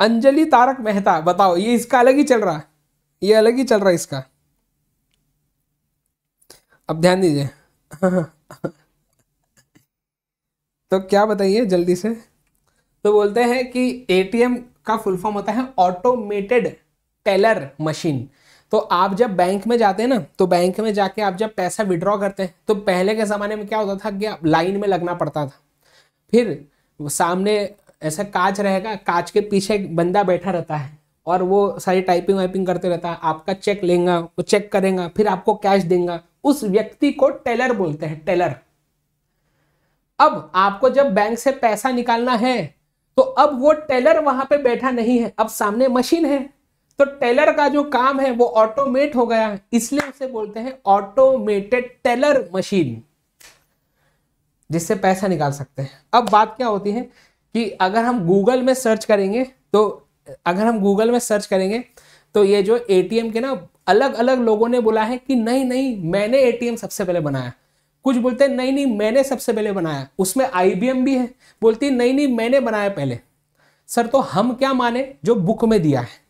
अंजलि तारक मेहता बताओ ये इसका अलग ही चल रहा है ये अलग ही चल रहा है इसका अब ध्यान दीजिए [LAUGHS] तो क्या बताइए जल्दी से तो बोलते हैं कि एटीएम का फुल फॉर्म होता है ऑटोमेटेड टेलर मशीन तो आप जब बैंक में जाते हैं ना तो बैंक में जाके आप जब पैसा विड्रॉ करते हैं तो पहले के ज़माने में क्या होता था कि आप लाइन में लगना पड़ता था फिर सामने ऐसा कांच रहेगा कांच के पीछे एक बंदा बैठा रहता है और वो सारी टाइपिंग वाइपिंग करते रहता है आपका चेक लेंगे वो चेक करेंगे फिर आपको कैश देंगे उस व्यक्ति को टेलर बोलते हैं टेलर अब आपको जब बैंक से पैसा निकालना है तो अब वो टेलर वहां पे बैठा नहीं है अब सामने मशीन है तो टेलर का जो काम है वो ऑटोमेट हो गया है इसलिए उसे बोलते हैं ऑटोमेटेड टेलर मशीन जिससे पैसा निकाल सकते हैं अब बात क्या होती है कि अगर हम गूगल में सर्च करेंगे तो अगर हम गूगल में सर्च करेंगे तो ये जो ए के ना अलग अलग लोगों ने बोला है कि नहीं नहीं मैंने ए सबसे पहले बनाया कुछ बोलते हैं नहीं नहीं मैंने सबसे पहले बनाया उसमें आई भी है बोलती नहीं नहीं मैंने बनाया पहले सर तो हम क्या माने जो बुक में दिया है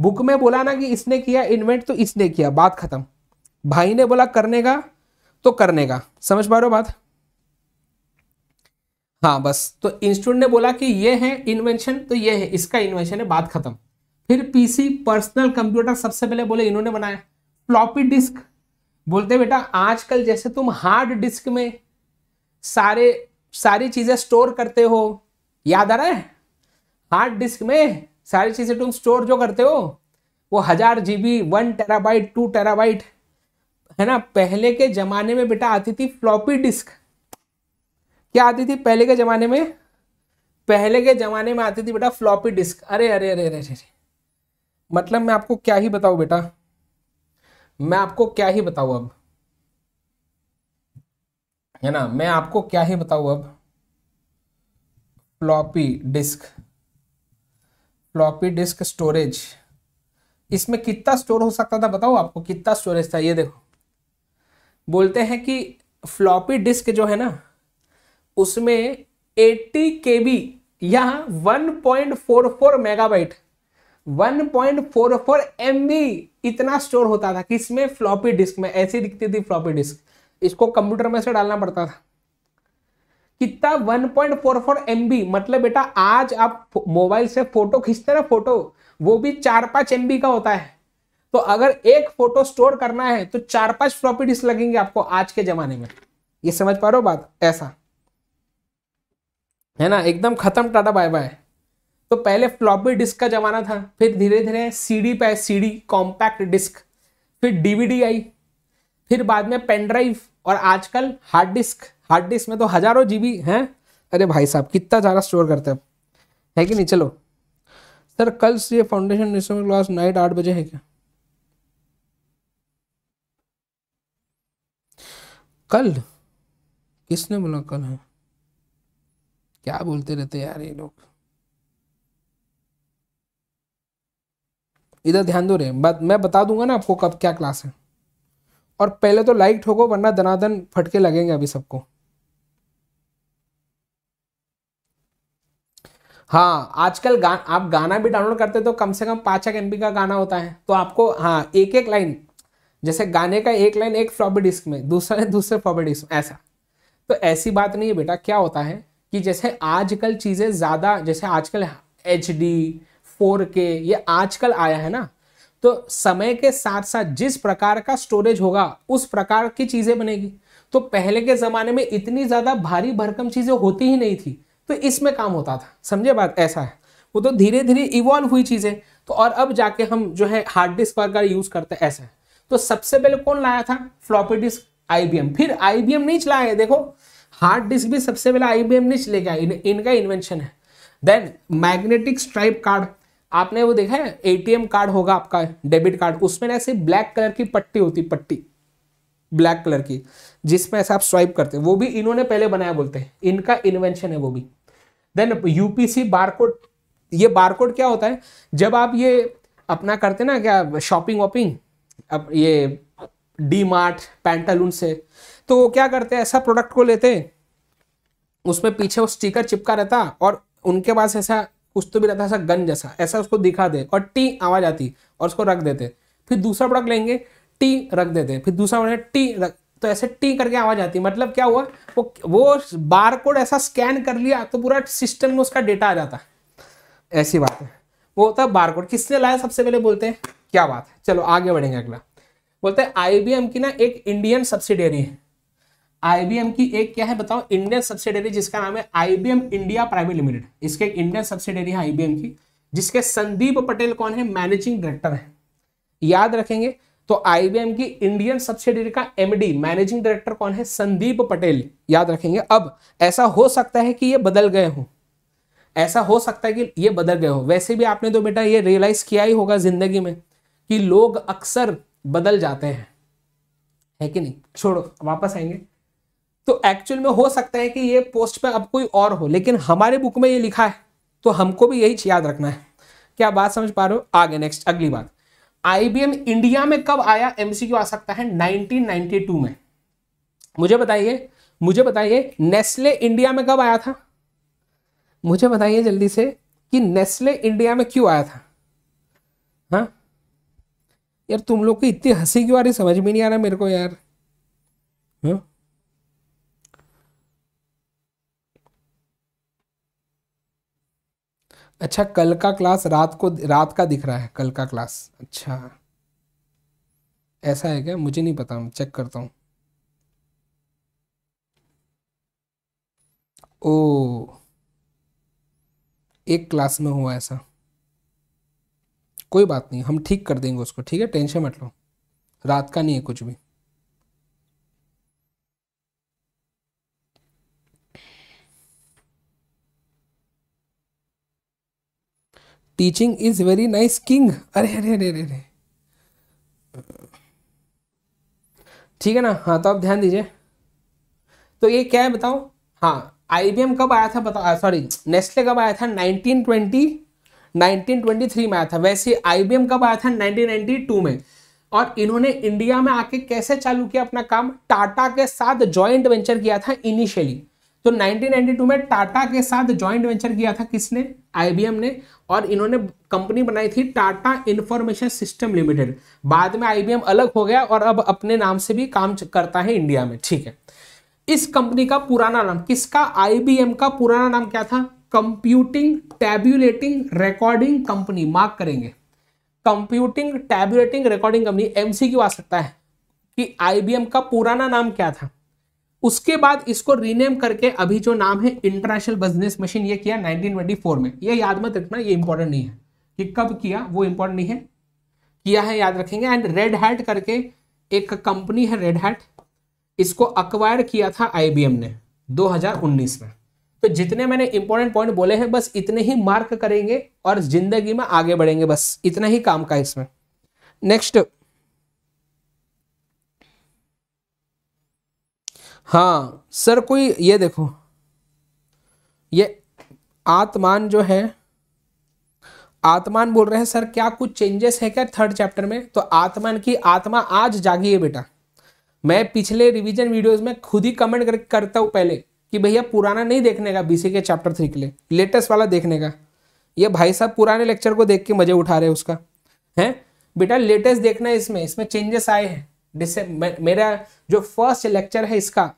बुक में बोला ना कि इसने किया इन्वेंट तो इसने किया बात खत्म भाई ने बोला करने का तो करने का समझ पा रहे हो बात हाँ बस तो इंस्टीट्यूट ने बोला कि ये है इन्वेंशन तो ये है इसका इन्वेंशन है बात खत्म फिर पीसी पर्सनल कंप्यूटर सबसे पहले बोले इन्होंने बनाया फ्लॉपी डिस्क बोलते बेटा आजकल जैसे तुम हार्ड डिस्क में सारे सारी चीज़ें स्टोर करते हो याद आ रहा है हार्ड डिस्क में सारी चीज़ें तुम स्टोर जो करते हो वो हज़ार G B one terabyte two terabyte है ना पहले के ज़माने में बेटा आती थी फ्लॉपी डिस्क क्या आती थी पहले के ज़माने में पहले के ज़माने में आती थी बेटा फ्लॉपी डिस्क अरे अरे अरे अरे अरे मतलब मैं आपको क्या ही बताऊं बेटा मैं आपको क्या ही बताऊं अब है ना मैं आपको क्या ही बताऊं अब floppy disk floppy disk storage इसमें कितना स्टोर हो सकता था बताओ आपको कितना स्टोरेज था ये देखो बोलते हैं कि फ्लॉपी डिस्क जो है ना उसमें 80 के बी या 1.44 मेगाबाइट 1.44 एमबी इतना स्टोर होता था किसमें फ्लॉपी डिस्क में ऐसी दिखती थी फ्लॉपी डिस्क इसको कंप्यूटर में से डालना पड़ता था कितना 1.44 एमबी मतलब बेटा आज आप मोबाइल से फोटो खींचते ना फोटो वो भी चार पांच एमबी का होता है तो अगर एक फोटो स्टोर करना है तो चार पांच फ्लॉपी डिस्क लगेंगे आपको आज के जमाने में ये समझ पा रहे हो बात ऐसा है ना एकदम ख़त्म टाटा बाय बाय तो पहले फ्लॉपी डिस्क का ज़माना था फिर धीरे धीरे सीडी पे सीडी कॉम्पैक्ट डिस्क फिर डीवीडी आई फिर बाद में पेन ड्राइव और आजकल हार्ड डिस्क हार्ड डिस्क में तो हज़ारों जीबी हैं अरे भाई साहब कितना ज़्यादा स्टोर करते हैं है कि नहीं चलो सर कल से ये फाउंडेशन क्लास नाइट आठ बजे है क्या कल किसने बोला कल है क्या बोलते रहते यार ये लोग इधर ध्यान दो रहे बत, मैं बता दूंगा ना आपको कब क्या क्लास है और पहले तो लाइक ठोको वरना दनादन फटके लगेंगे अभी सबको हाँ आजकल गा, आप गाना भी डाउनलोड करते तो कम से कम पांच एक एमबी का गाना होता है तो आपको हाँ एक एक लाइन जैसे गाने का एक लाइन एक फ्लॉपी डिस्क में दूसरा [LAUGHS] दूसरे फ्लॉपी डिस्क में ऐसा तो ऐसी बात नहीं है बेटा क्या होता है कि जैसे आजकल चीज़ें ज़्यादा जैसे आजकल एच डी फोर के ये आजकल आया है ना तो समय के साथ साथ जिस प्रकार का स्टोरेज होगा उस प्रकार की चीज़ें बनेगी तो पहले के ज़माने में इतनी ज़्यादा भारी भरकम चीज़ें होती ही नहीं थी तो इसमें काम होता था समझे बात ऐसा है वो तो धीरे धीरे इवॉल्व हुई चीज़ें तो और अब जाके हम जो है हार्ड डिस्क वगैरह यूज़ करते हैं ऐसा है तो सबसे पहले कौन लाया था फ्लॉपी डिस्क आईबीएम फिर आईबीएम नहीं चलाया देखो हार्ड डिस्क भी सबसे पहले आई ने लेके आई इन, इनका इन्वेंशन है देन मैग्नेटिक स्ट्राइप कार्ड आपने वो देखा है एटीएम कार्ड होगा आपका डेबिट कार्ड उसमें ना ऐसे ब्लैक कलर की पट्टी होती पट्टी ब्लैक कलर की जिसमें ऐसे आप स्वाइप करते वो भी इन्होंने पहले बनाया बोलते हैं इनका इन्वेंशन है वो भी देन यूपीसी बारकोड ये बारकोड क्या होता है जब आप ये अपना करते ना क्या शॉपिंग वॉपिंग अब ये डी मार्ट पैंटलून से तो वो क्या करते ऐसा प्रोडक्ट को लेते उसमें पीछे वो स्टिकर चिपका रहता और उनके पास ऐसा कुछ तो भी रहता ऐसा गन जैसा ऐसा उसको दिखा दे और टी आवाज आती और उसको रख देते फिर दूसरा प्रोडक्ट लेंगे टी रख देते फिर दूसरा प्रोडक्ट टी रख तो ऐसे टी करके आवाज आती मतलब क्या हुआ वो वो बार कोड ऐसा स्कैन कर लिया तो पूरा सिस्टम में उसका डेटा आ जाता ऐसी बात है वो होता है बार कोड किसने लाया सबसे पहले बोलते हैं क्या बात है चलो आगे बढ़ेंगे अगला बोलते हैं आईबीएम की ना एक इंडियन सब्सिडियरी है आईबीएम की एक क्या है बताओ इंडियन सब्सिडरी जिसका नाम है आईबीएम इंडिया प्राइवेट लिमिटेड इसके एक इंडियन सब्सिडरी है आईबीएम की जिसके संदीप पटेल कौन है मैनेजिंग डायरेक्टर है याद रखेंगे तो आईबीएम की इंडियन सब्सिडरी का एमडी मैनेजिंग डायरेक्टर कौन है संदीप पटेल याद रखेंगे अब ऐसा हो सकता है कि ये बदल गए हो ऐसा हो सकता है कि ये बदल गए हो वैसे भी आपने तो बेटा ये रियलाइज किया ही होगा जिंदगी में कि लोग अक्सर बदल जाते हैं है कि नहीं छोड़ो वापस आएंगे तो एक्चुअल में हो सकता है कि ये पोस्ट पर अब कोई और हो लेकिन हमारे बुक में ये लिखा है तो हमको भी यही याद रखना है क्या बात समझ पा रहे हो आगे नेक्स्ट अगली बात आईबीएम इंडिया में कब आया एमसीक्यू आ सकता है 1992 में मुझे बताइए मुझे बताइए नेस्ले इंडिया में कब आया था मुझे बताइए जल्दी से कि नेस्ले इंडिया में क्यों आया था हा? यार तुम लोग को इतनी हंसी क्यों आ रही समझ में नहीं आ रहा मेरे को यार हा? अच्छा कल का क्लास रात को रात का दिख रहा है कल का क्लास अच्छा ऐसा है क्या मुझे नहीं पता मैं चेक करता हूँ ओ एक क्लास में हुआ ऐसा कोई बात नहीं हम ठीक कर देंगे उसको ठीक है टेंशन मत लो रात का नहीं है कुछ भी teaching is very nice king अरे अरे अरे अरे अरे ठीक है ना हाँ तो आप ध्यान दीजिए तो ये क्या है बताओ हाँ आईबीएम कब आया था बताओ सॉरी नेस्ले कब आया था 1920 1923 में आया था वैसे आईबीएम कब आया था 1992 में और इन्होंने इंडिया में आके कैसे चालू किया अपना काम टाटा के साथ जॉइंट वेंचर किया था इनिशियली तो 1992 में टाटा के साथ जॉइंट वेंचर किया था किसने आईबीएम ने और इन्होंने कंपनी बनाई थी टाटा इंफॉर्मेशन सिस्टम लिमिटेड बाद में आईबीएम अलग हो गया और अब अपने नाम से भी काम करता है इंडिया में ठीक है इस कंपनी का पुराना नाम किसका आईबीएम का पुराना नाम क्या था computing tabulating recording company mark करेंगे computing tabulating recording company MCQ आ सकता है कि आईबीएम का पुराना नाम क्या था उसके बाद इसको रीनेम करके अभी जो नाम है इंटरनेशनल बिजनेस मशीन ये किया 1924 में ये याद मत रखना ये इंपॉर्टेंट नहीं है कि कब किया वो इंपॉर्टेंट नहीं है किया है याद रखेंगे एंड रेड हैट करके एक कंपनी है रेड हैट इसको अक्वायर किया था आईबीएम ने 2019 में तो जितने मैंने इंपॉर्टेंट पॉइंट बोले हैं बस इतने ही मार्क करेंगे और जिंदगी में आगे बढ़ेंगे बस इतना ही काम का इसमें नेक्स्ट हाँ सर कोई ये देखो ये आत्मान जो है आत्मान बोल रहे हैं सर क्या कुछ चेंजेस है क्या थर्ड चैप्टर में तो आत्मान की आत्मा आज जागी है बेटा मैं पिछले रिवीजन वीडियोस में खुद ही कमेंट कर, करता हूँ पहले कि भैया पुराना नहीं देखने का बीसी के चैप्टर थ्री के लिए लेटेस्ट वाला देखने का ये भाई साहब पुराने लेक्चर को देख के मजे उठा रहे हैं उसका है बेटा लेटेस्ट देखना है इसमें इसमें चेंजेस आए हैं जिससे मेरा जो फर्स्ट लेक्चर है इसका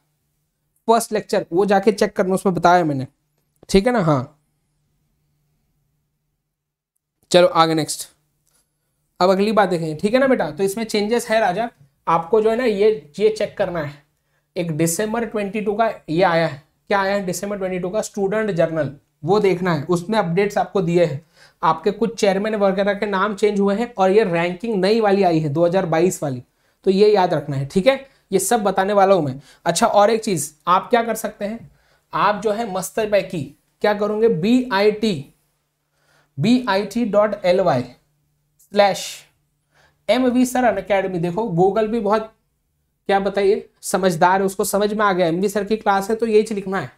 फर्स्ट लेक्चर वो जाके चेक करना उसमें बताया मैंने ठीक है ना हाँ चलो आगे नेक्स्ट अब अगली बात देखेंगे ठीक है ना बेटा तो इसमें चेंजेस है राजा आपको जो है ना ये ये चेक करना है एक दिसंबर 22 का ये आया है क्या आया है दिसंबर 22 का स्टूडेंट जर्नल वो देखना है उसमें अपडेट्स आपको दिए हैं आपके कुछ चेयरमैन वगैरह के नाम चेंज हुए हैं और ये रैंकिंग नई वाली आई है 2022 वाली तो ये याद रखना है ठीक है ये सब बताने वाला हूं मैं अच्छा और एक चीज़ आप क्या कर सकते हैं आप जो है मस्तर पैकी क्या करोगे B I T B I T dot L Y slash M V sir Unacademy देखो गूगल भी बहुत क्या बताइए समझदार है उसको समझ में आ गया एम वी सर की क्लास है तो यही लिखना है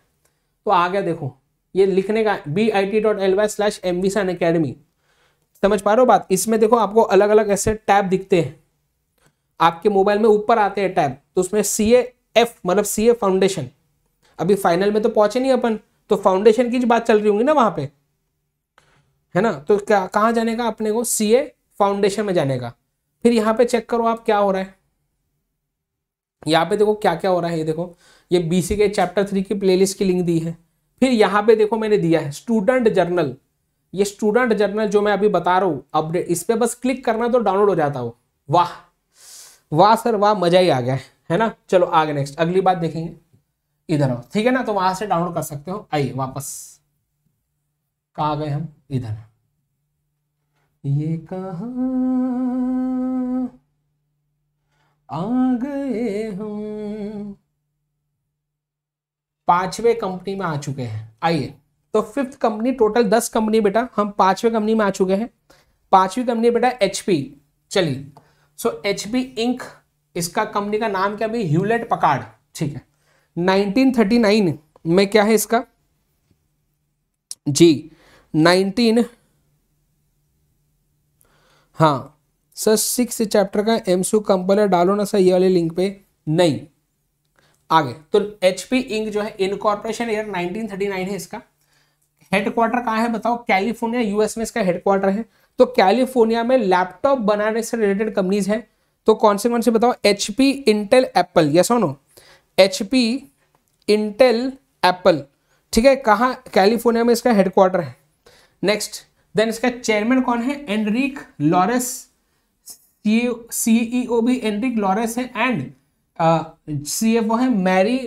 तो आ गया देखो ये लिखने का B I T dot L Y slash M V sir Unacademy समझ पा रहे हो बात इसमें देखो आपको अलग अलग ऐसे टैब दिखते हैं आपके मोबाइल में ऊपर आते हैं टैब तो उसमें सी एफ मतलब सी ए फाउंडेशन अभी फाइनल में तो पहुंचे नहीं अपन तो फाउंडेशन की बात चल रही होंगी ना वहां पे है ना तो कहा जाने का अपने को सी ए फाउंडेशन में जाने का फिर यहाँ पे चेक करो आप क्या हो रहा है यहाँ पे देखो क्या क्या हो रहा है ये देखो ये बीसी के चैप्टर थ्री की प्लेलिस्ट की लिंक दी है फिर यहाँ पे देखो मैंने दिया है स्टूडेंट जर्नल ये स्टूडेंट जर्नल जो मैं अभी बता रहा हूँ अपडेट इस पर बस क्लिक करना तो डाउनलोड हो जाता हो वाह वाह सर वाह मजा ही आ गया है ना चलो आगे नेक्स्ट अगली बात देखेंगे इधर आओ ठीक है ना तो वहां से डाउनलोड कर सकते हो आइए वापस कहा गए हम इधर ये कहा आ गए हम पांचवे कंपनी में आ चुके हैं आइए तो फिफ्थ कंपनी टोटल दस कंपनी बेटा हम पांचवे कंपनी में आ चुके हैं पांचवी कंपनी बेटा एचपी चलिए सो एच बी इंक इसका कंपनी का नाम क्या भाई ह्यूलेट पकाड़ ठीक है 1939 में क्या है इसका जी 19 हाँ सर सिक्स चैप्टर का एमसू कंपलर डालो ना सर ये वाले लिंक पे नहीं आगे तो एच पी इंक जो है इनकॉर्पोरेशन ईयर 1939 है इसका हेडक्वार्टर कहाँ है बताओ कैलिफोर्निया यूएस में इसका हेडक्वार्टर है तो कैलिफोर्निया में लैपटॉप बनाने से रिलेटेड कंपनीज हैं तो कौन से कौन से बताओ H P Intel Apple yes no H P Intel Apple ठीक है कहाँ कैलिफोर्निया में इसका हेडक्वार्टर है नेक्स्ट देन इसका चेयरमैन कौन है एनरिक लॉरेस सीईओ भी एनरिक लॉरेस है एंड सी एफ ओ है मैरी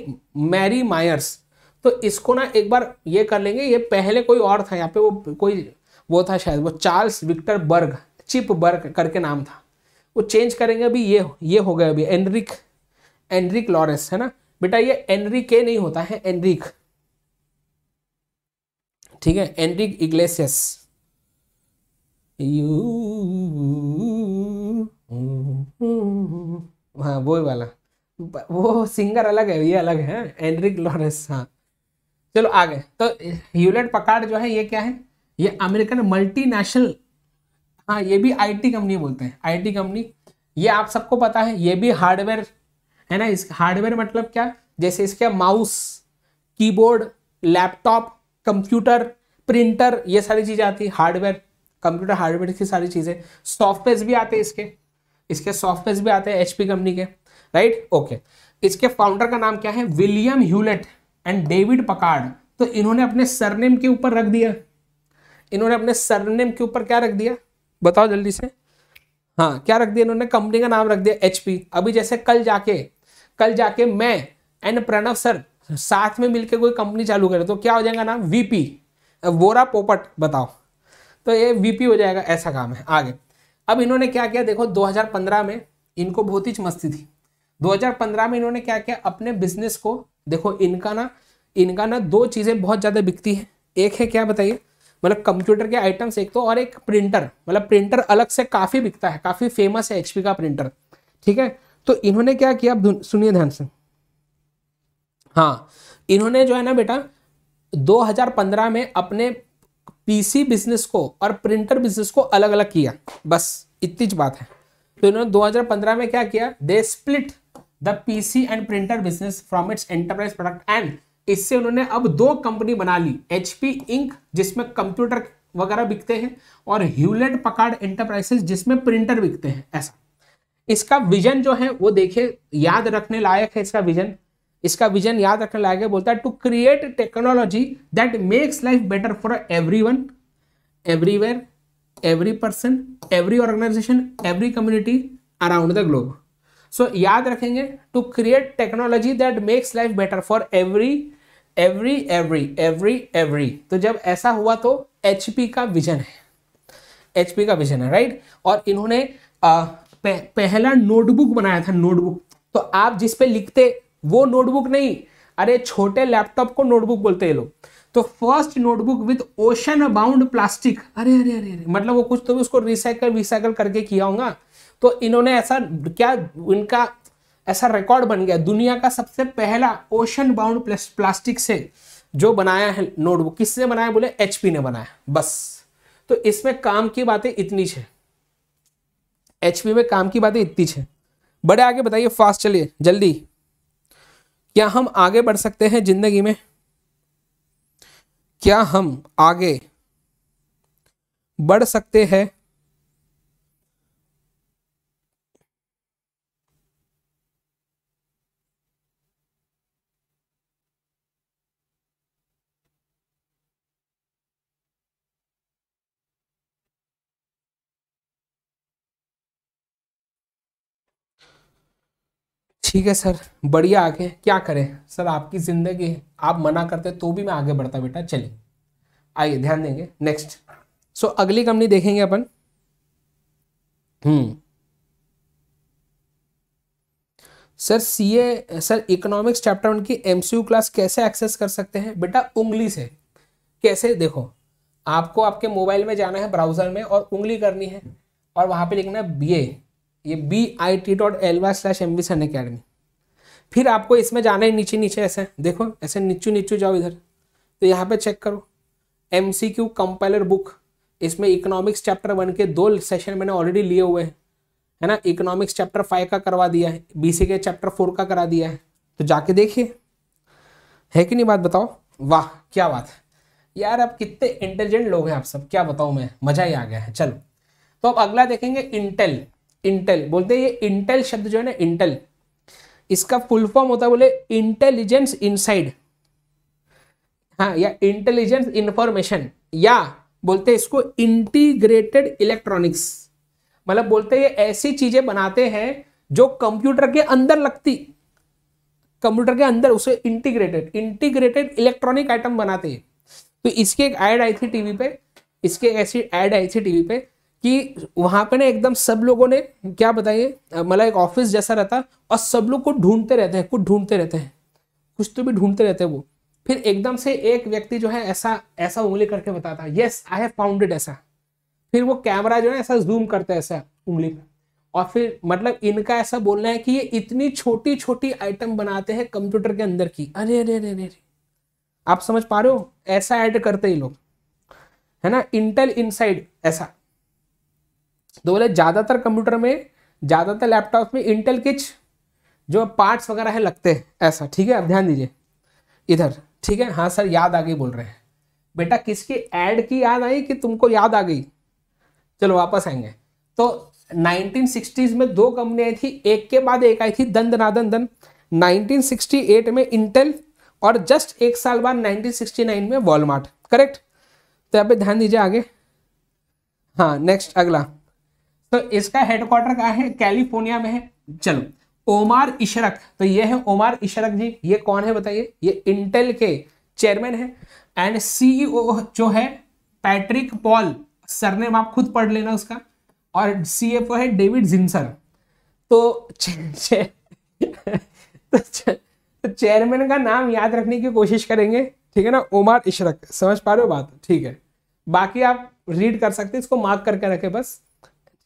मैरी मायर्स तो इसको ना एक बार ये कर लेंगे ये पहले कोई और था यहाँ पे वो कोई वो था शायद वो Charles Victor Berg Chip Berg करके नाम था वो चेंज करेंगे अभी ये ये हो गया अभी एनरिक एनरिक लॉरेंस है ना बेटा ये एनरिक के नहीं होता है एनरिक ठीक है एनरिक इग्लेसियस हाँ वो वाला वो सिंगर अलग है ये अलग है एनरिक लॉरेंस हाँ चलो आ गए तो ह्यूलेट पकार्ड जो है ये क्या है ये अमेरिकन मल्टीनेशनल हाँ ये भी आईटी कंपनी बोलते हैं आईटी कंपनी ये आप सबको पता है ये भी हार्डवेयर है ना इस हार्डवेयर मतलब क्या जैसे इसके mouse keyboard laptop computer printer ये सारी चीज़ें आती है हार्डवेयर कंप्यूटर हार्डवेयर की सारी चीज़ें सॉफ्टवेयर भी आते हैं इसके इसके सॉफ्टवेयर भी आते हैं एच कंपनी के राइट ओके इसके फाउंडर का नाम क्या है William Hewlett and David Packard तो इन्होंने अपने सरनेम के ऊपर रख दिया इन्होंने अपने सरनेम के ऊपर क्या रख दिया बताओ जल्दी से हाँ क्या रख दिया इन्होंने कंपनी का नाम रख दिया एच अभी जैसे कल जाके कल जाके मैं एंड प्रणव सर साथ में मिलकर कोई कंपनी चालू करे तो क्या हो जाएगा नाम वीपी वोरा पोपट बताओ तो ये वीपी हो जाएगा ऐसा काम है आगे अब इन्होंने क्या किया देखो 2015 में इनको बहुत ही मस्ती थी 2015 में इन्होंने क्या किया अपने बिजनेस को देखो इनका ना इनका ना दो चीज़ें बहुत ज़्यादा बिकती हैं एक है क्या बताइए मतलब कंप्यूटर के आइटम्स एक तो और एक प्रिंटर मतलब प्रिंटर अलग से काफ़ी बिकता है काफ़ी फेमस है एचपी का प्रिंटर ठीक है तो इन्होंने क्या किया सुनिए ध्यान से हाँ इन्होंने जो है ना बेटा 2015 में अपने पीसी बिजनेस को और प्रिंटर बिजनेस को अलग अलग किया बस इतनी बात है तो इन्होंने 2015 में क्या किया they split the PC and printer business from its enterprise product and इससे उन्होंने अब दो कंपनी बना ली एचपी इंक जिसमें कंप्यूटर वगैरह बिकते हैं और ह्यूलेट पकार्ड एंटरप्राइसेस जिसमें प्रिंटर बिकते हैं ऐसा इसका विजन जो है वो देखिए याद रखने लायक है इसका विजन इसका विजन याद रखने लायक है बोलता है to create technology that makes life better for everyone everywhere every person every organization every community around the globe so याद रखेंगे to create technology that makes life better for every every every every every तो जब ऐसा हुआ तो एच का विजन है एच का विजन है राइट और इन्होंने आ, पह, पहला नोटबुक बनाया था नोटबुक तो आप जिस पे लिखते वो नोटबुक नहीं अरे छोटे लैपटॉप को नोटबुक बोलते हैं लोग तो first notebook with ocean bound plastic अरे अरे अरे अरे मतलब वो कुछ तो भी उसको रिसाइकल विसाइकल करके किया होगा तो इन्होंने ऐसा क्या उनका ऐसा रिकॉर्ड बन गया दुनिया का सबसे पहला ओशन बाउंड प्लास्टिक से जो बनाया है नोटबुक किसने बनाया बोले एचपी ने बनाया बस तो इसमें काम की बातें इतनी छे एचपी में काम की बातें इतनी छे बड़े आगे बताइए फास्ट चलिए जल्दी क्या हम आगे बढ़ सकते हैं जिंदगी में क्या हम आगे बढ़ सकते हैं ठीक है सर बढ़िया आगे क्या करें सर आपकी ज़िंदगी आप मना करते तो भी मैं आगे बढ़ता बेटा चलिए आइए ध्यान देंगे नेक्स्ट सो अगली कंपनी देखेंगे अपन हम्म sir CA sir economics chapter one की एमसीयू क्लास कैसे एक्सेस कर सकते हैं बेटा उंगली से कैसे देखो आपको आपके मोबाइल में जाना है ब्राउज़र में और उंगली करनी है और वहां पे लिखना है बी ए ये B I T dot L Y slash M B sun academy फिर आपको इसमें जाना है नीचे नीचे ऐसे देखो ऐसे नीचू नीचू जाओ इधर तो यहाँ पे चेक करो M C Q compiler book इसमें इकोनॉमिक्स चैप्टर वन के दो सेशन मैंने ऑलरेडी लिए हुए हैं है ना इकोनॉमिक्स चैप्टर फाइव का करवा दिया है बी सी के चैप्टर फोर का करा दिया है तो जाके देखिए है कि नहीं बात बताओ वाह क्या बात है यार आप कितने इंटेलिजेंट लोग हैं आप सब क्या बताओ मैं मजा ही आ गया है चलो तो अब अगला देखेंगे इंटेल इंटेल बोलते हैं ये इंटेल शब्द जो है ना इंटेल इसका फुल फॉर्म होता है बोले इंटेलिजेंस इनसाइड हाँ या इंटेलिजेंस इंफॉर्मेशन या बोलते हैं इसको इंटीग्रेटेड इलेक्ट्रॉनिक्स मतलब बोलते हैं ऐसी चीजें बनाते हैं जो कंप्यूटर के अंदर लगती कंप्यूटर के अंदर उसे इंटीग्रेटेड इंटीग्रेटेड इलेक्ट्रॉनिक आइटम बनाते हैं तो इसकी एक एड आई थी टीवी पे इसकी एक ऐसी एड आई थी टीवी पे कि वहाँ पे ना एकदम सब लोगों ने क्या बताइए मतलब एक ऑफिस जैसा रहता और सब लोग को ढूंढते रहते हैं कुछ ढूंढते रहते हैं कुछ तो भी ढूंढते रहते हैं वो फिर एकदम से एक व्यक्ति जो है ऐसा ऐसा उंगली करके बताता है येस आई हैव फाउंडेड ऐसा फिर वो कैमरा जो है ऐसा जूम करता है ऐसा उंगली पर और फिर मतलब इनका ऐसा बोलना है कि ये इतनी छोटी छोटी आइटम बनाते हैं कंप्यूटर के अंदर की अरे अरे अरे अरे आप समझ पा रहे हो ऐसा ऐड करते ही लोग है ना इंटेल इनसाइड ऐसा तो बोले ज़्यादातर कंप्यूटर में ज़्यादातर लैपटॉप में इंटेल किच जो पार्ट्स वगैरह है लगते हैं ऐसा ठीक है आप ध्यान दीजिए इधर ठीक है हाँ सर याद आ गई बोल रहे हैं बेटा किसकी ऐड की याद आई कि तुमको याद आ गई चलो वापस आएंगे तो 1960s में दो कंपनी आई थी एक के बाद एक आई थी दन दनादन दन 1968 में इंटेल और जस्ट एक साल बाद 1969 में वॉलमार्ट करेक्ट तो यहाँ पे ध्यान दीजिए आगे हाँ नेक्स्ट अगला तो इसका हेडक्वार्टर कहा है कैलिफोर्निया में है चलो ओमार इशरक तो ये है ओमार इशरक जी ये कौन है बताइए ये इंटेल के चेयरमैन है एंड सीईओ e जो है पैट्रिक पॉल सरनेम आप खुद पढ़ लेना उसका और सीएफओ है डेविड जिंसर तो चेयरमैन [LAUGHS] तो तो का नाम याद रखने की कोशिश करेंगे ठीक है ना ओमार इशरक समझ पा रहे हो बात ठीक है बाकी आप रीड कर सकते हैं इसको मार्क करके रखें बस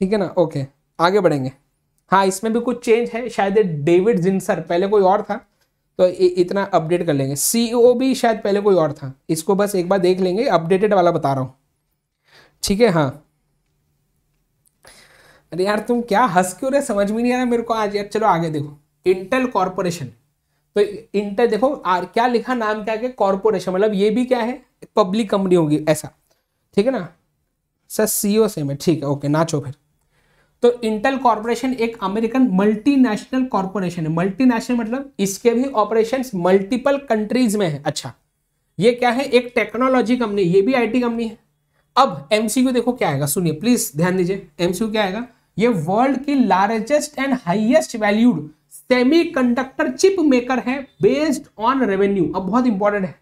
ठीक है ना ओके आगे बढ़ेंगे हाँ इसमें भी कुछ चेंज है शायद डेविड जिनसर पहले कोई और था तो इतना अपडेट कर लेंगे सीईओ e भी शायद पहले कोई और था इसको बस एक बार देख लेंगे अपडेटेड वाला बता रहा हूँ ठीक है हाँ अरे यार तुम क्या हंस क्यों रहे समझ में नहीं आ रहा मेरे को आज यार चलो आगे देखो इंटेल कॉरपोरेशन तो इंटेल देखो आर क्या लिखा नाम क्या कॉरपोरेशन मतलब ये भी क्या है पब्लिक कंपनी होगी ऐसा ठीक है ना सर ओ सेम e है ठीक है ओके नाचो फिर तो इंटेल कॉरपोरेशन एक अमेरिकन मल्टीनेशनल कॉरपोरेशन है मल्टीनेशनल मतलब इसके भी ऑपरेशंस मल्टीपल कंट्रीज में है अच्छा ये क्या है एक टेक्नोलॉजी कंपनी ये भी आईटी कंपनी है अब एमसीक्यू देखो क्या आएगा सुनिए प्लीज ध्यान दीजिए एमसीक्यू क्या आएगा ये वर्ल्ड की largest and highest valued conductor chip maker है बेस्ड ऑन रेवेन्यू अब बहुत इंपॉर्टेंट है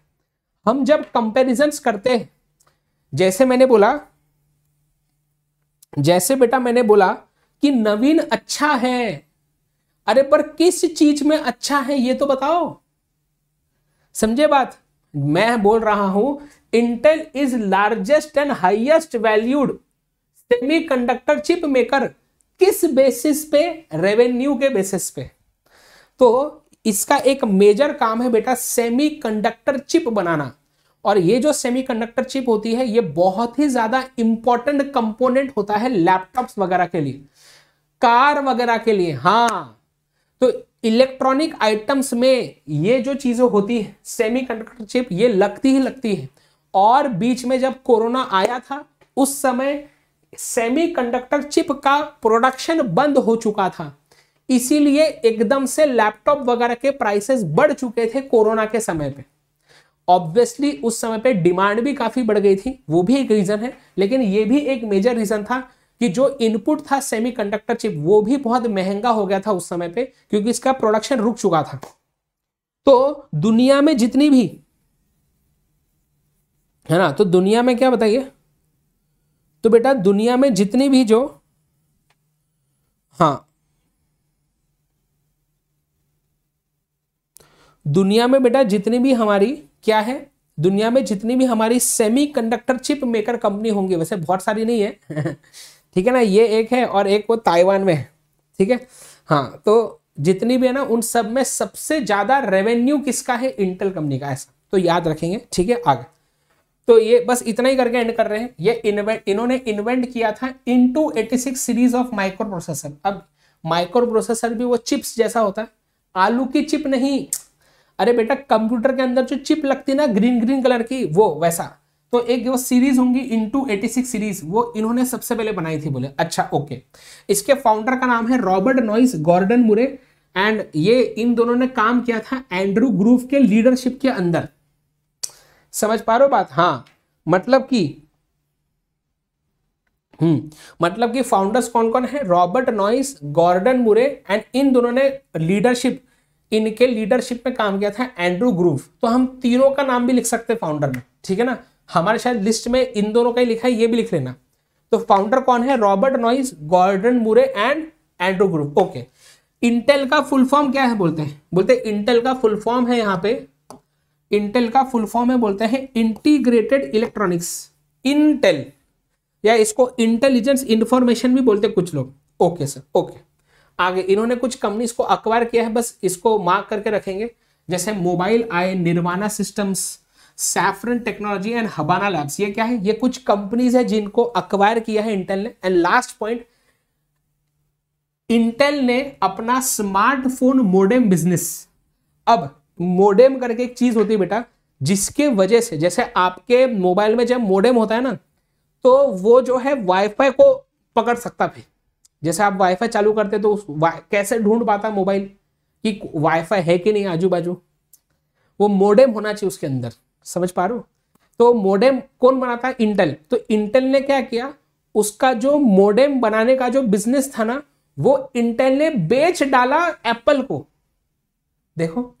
हम जब कंपेरिजन करते हैं जैसे मैंने बोला जैसे बेटा मैंने बोला कि नवीन अच्छा है अरे पर किस चीज में अच्छा है ये तो बताओ समझे बात मैं बोल रहा हूं Intel is largest and highest valued semiconductor chip maker किस बेसिस पे रेवेन्यू के बेसिस पे तो इसका एक मेजर काम है बेटा सेमीकंडक्टर चिप बनाना और ये जो सेमीकंडक्टर चिप होती है ये बहुत ही ज्यादा इंपॉर्टेंट कंपोनेंट होता है लैपटॉप्स वगैरह के लिए कार वगैरह के लिए हाँ तो इलेक्ट्रॉनिक आइटम्स में ये जो चीजें होती है सेमीकंडक्टर चिप ये लगती ही लगती है और बीच में जब कोरोना आया था उस समय सेमीकंडक्टर चिप का प्रोडक्शन बंद हो चुका था इसीलिए एकदम से लैपटॉप वगैरह के प्राइसेस बढ़ चुके थे कोरोना के समय पे ऑब्वियसली उस समय पे डिमांड भी काफ़ी बढ़ गई थी वो भी एक रीज़न है लेकिन ये भी एक मेजर रीज़न था कि जो इनपुट था सेमीकंडक्टर चिप वो भी बहुत महंगा हो गया था उस समय पे क्योंकि इसका प्रोडक्शन रुक चुका था तो दुनिया में जितनी भी है ना तो दुनिया में क्या बताइए तो बेटा दुनिया में जितनी भी जो हाँ दुनिया में बेटा जितनी भी हमारी क्या है दुनिया में जितनी भी हमारी सेमीकंडक्टर चिप मेकर कंपनी होंगी वैसे बहुत सारी नहीं है [LAUGHS] ठीक है ना ये एक है और एक वो ताइवान में है ठीक है हाँ तो जितनी भी है ना उन सब में सबसे ज़्यादा रेवेन्यू किसका है इंटेल कंपनी का ऐसा तो याद रखेंगे ठीक है आगे तो ये बस इतना ही करके एंड कर रहे हैं ये इन्वेंट इन्होंने इन्वेंट किया था in two eighty six series of microprocessor अब माइक्रो प्रोसेसर भी वो चिप्स जैसा होता है आलू की चिप नहीं अरे बेटा कंप्यूटर के अंदर जो चिप लगती ना ग्रीन ग्रीन कलर की वो वैसा तो एक जो सीरीज होंगी इनटू 86 सीरीज वो इन्होंने सबसे पहले बनाई थी बोले अच्छा ओके इसके फाउंडर का नाम है Robert Noyce Gordon Moore and ये इन दोनों ने काम किया था एंड्रू ग्रूव के लीडरशिप के अंदर समझ पा रहे हो बात हाँ मतलब कि हम्म मतलब कि फाउंडर्स कौन कौन है Robert Noyce Gordon Moore and इन दोनों ने लीडरशिप इनके लीडरशिप में काम किया था एंड्रू ग्रूव तो हम तीनों का नाम भी लिख सकते हैं फाउंडर में ठीक है ना हमारे शायद लिस्ट में इन दोनों का ही लिखा है ये भी लिख लेना तो फाउंडर कौन है Robert Noyce Gordon Moore and Andrew Grove okay Intel का फुल फॉर्म क्या है बोलते हैं बोलते हैं इंटेल का फुल फॉर्म है यहां पे इंटेल का फुल फॉर्म है बोलते हैं इंटीग्रेटेड इलेक्ट्रॉनिक्स इंटेल या इसको इंटेलिजेंस इंफॉर्मेशन भी बोलते हैं कुछ लोग ओके सर ओके आगे इन्होंने कुछ कंपनी को अक्वायर किया है बस इसको मार्क करके रखेंगे जैसे Mobileye Nirmata systems Saffron technology and Habana labs ये क्या है ये कुछ कंपनीज है जिनको अक्वायर किया है इंटेल ने एंड लास्ट पॉइंट इंटेल ने अपना स्मार्टफोन मोडेम बिजनेस अब मोडेम करके एक चीज होती है बेटा जिसके वजह से जैसे आपके मोबाइल में जब मोडेम होता है ना तो वो जो है वाईफाई को पकड़ सकता फिर जैसे आप वाईफाई चालू करते तो कैसे ढूंढ पाता मोबाइल कि वाईफाई है कि नहीं आजू बाजू वो मोडेम होना चाहिए उसके अंदर समझ पा रहे हो तो मोडेम कौन बनाता है इंटेल तो इंटेल ने क्या किया उसका जो मोडेम बनाने का जो बिजनेस था ना वो इंटेल ने बेच डाला एप्पल को देखो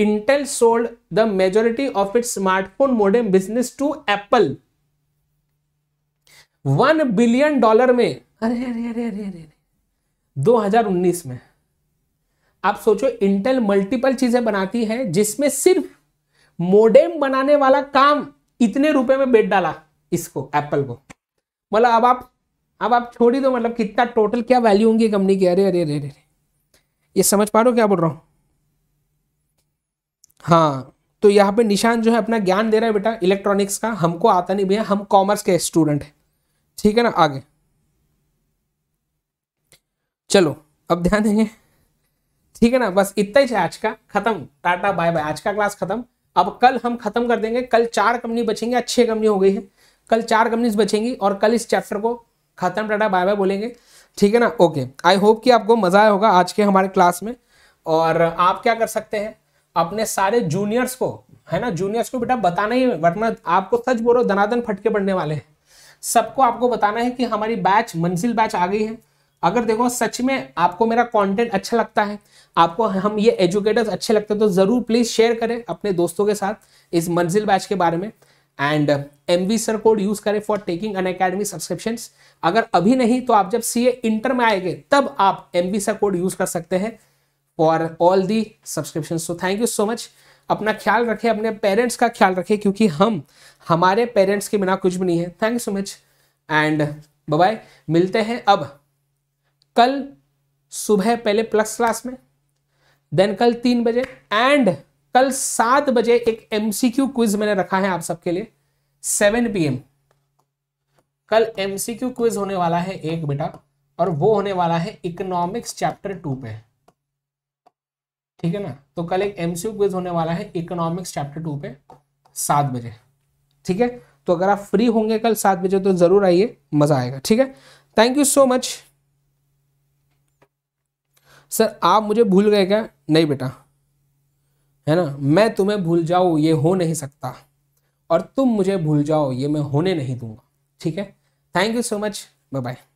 Intel sold the majority of it smartphone modem business to Apple one billion dollar में अरे अरे अरे अरे अरे दो हजार उन्नीस में आप सोचो इंटेल मल्टीपल चीजें बनाती है जिसमें सिर्फ मोडेम बनाने वाला काम इतने रुपए में बेच डाला इसको एप्पल को मतलब अब आप अब आप छोड़ ही दो मतलब कितना टोटल क्या वैल्यू होंगी कंपनी की अरे अरे अरे अरे ये समझ पा रहे हो क्या बोल रहा हूँ हाँ तो यहाँ पे निशान जो है अपना ज्ञान दे रहा है बेटा इलेक्ट्रॉनिक्स का हमको आता नहीं भैया हम कॉमर्स के स्टूडेंट हैं ठीक है ना आगे चलो अब ध्यान देंगे ठीक है ना बस इतना ही आज का खत्म टाटा बाय बाय आज का क्लास खत्म अब कल हम खत्म कर देंगे कल चार कंपनी बचेंगे अच्छी कंपनी हो गई है कल चार कंपनी बचेंगी और कल इस चैप्टर को खत्म टाटा बाय बाय बोलेंगे ठीक है ना ओके आई होप कि आपको मज़ा आया होगा आज के हमारे क्लास में और आप क्या कर सकते हैं अपने सारे जूनियर्स को है ना जूनियर्स को बेटा बताना ही वरना आपको सच बोलो धनाधन फटके पड़ने वाले हैं सबको आपको बताना है कि हमारी बैच मंजिल बैच आ गई है अगर देखो सच में आपको मेरा कंटेंट अच्छा लगता है आपको हम ये एजुकेटर्स अच्छे लगते हैं तो ज़रूर प्लीज़ शेयर करें अपने दोस्तों के साथ इस मंजिल बैच के बारे में and M V sir code use करें for taking Unacademy subscription अगर अभी नहीं तो आप जब सी ए इंटर में आएंगे तब आप M V sir code use कर सकते हैं for all the subscription so thank you so much अपना ख्याल रखें अपने पेरेंट्स का ख्याल रखें क्योंकि हम हमारे पेरेंट्स के बिना कुछ भी नहीं है thank you so much and bye मिलते हैं अब कल सुबह पहले प्लस क्लास में देन कल तीन बजे एंड कल सात बजे एक एमसीक्यू क्विज मैंने रखा है आप सबके लिए सेवन पीएम कल एमसीक्यू क्विज होने वाला है एक बेटा और वो होने वाला है इकोनॉमिक्स चैप्टर टू पे ठीक है ना तो कल एक एमसीक्यू क्विज होने वाला है इकोनॉमिक्स चैप्टर टू पे सात बजे ठीक है तो अगर आप फ्री होंगे कल सात बजे तो जरूर आइए मजा आएगा ठीक है thank you so much sir आप मुझे भूल गए क्या नहीं बेटा है ना मैं तुम्हें भूल जाऊँ ये हो नहीं सकता और तुम मुझे भूल जाओ ये मैं होने नहीं दूंगा ठीक है thank you so much bye bye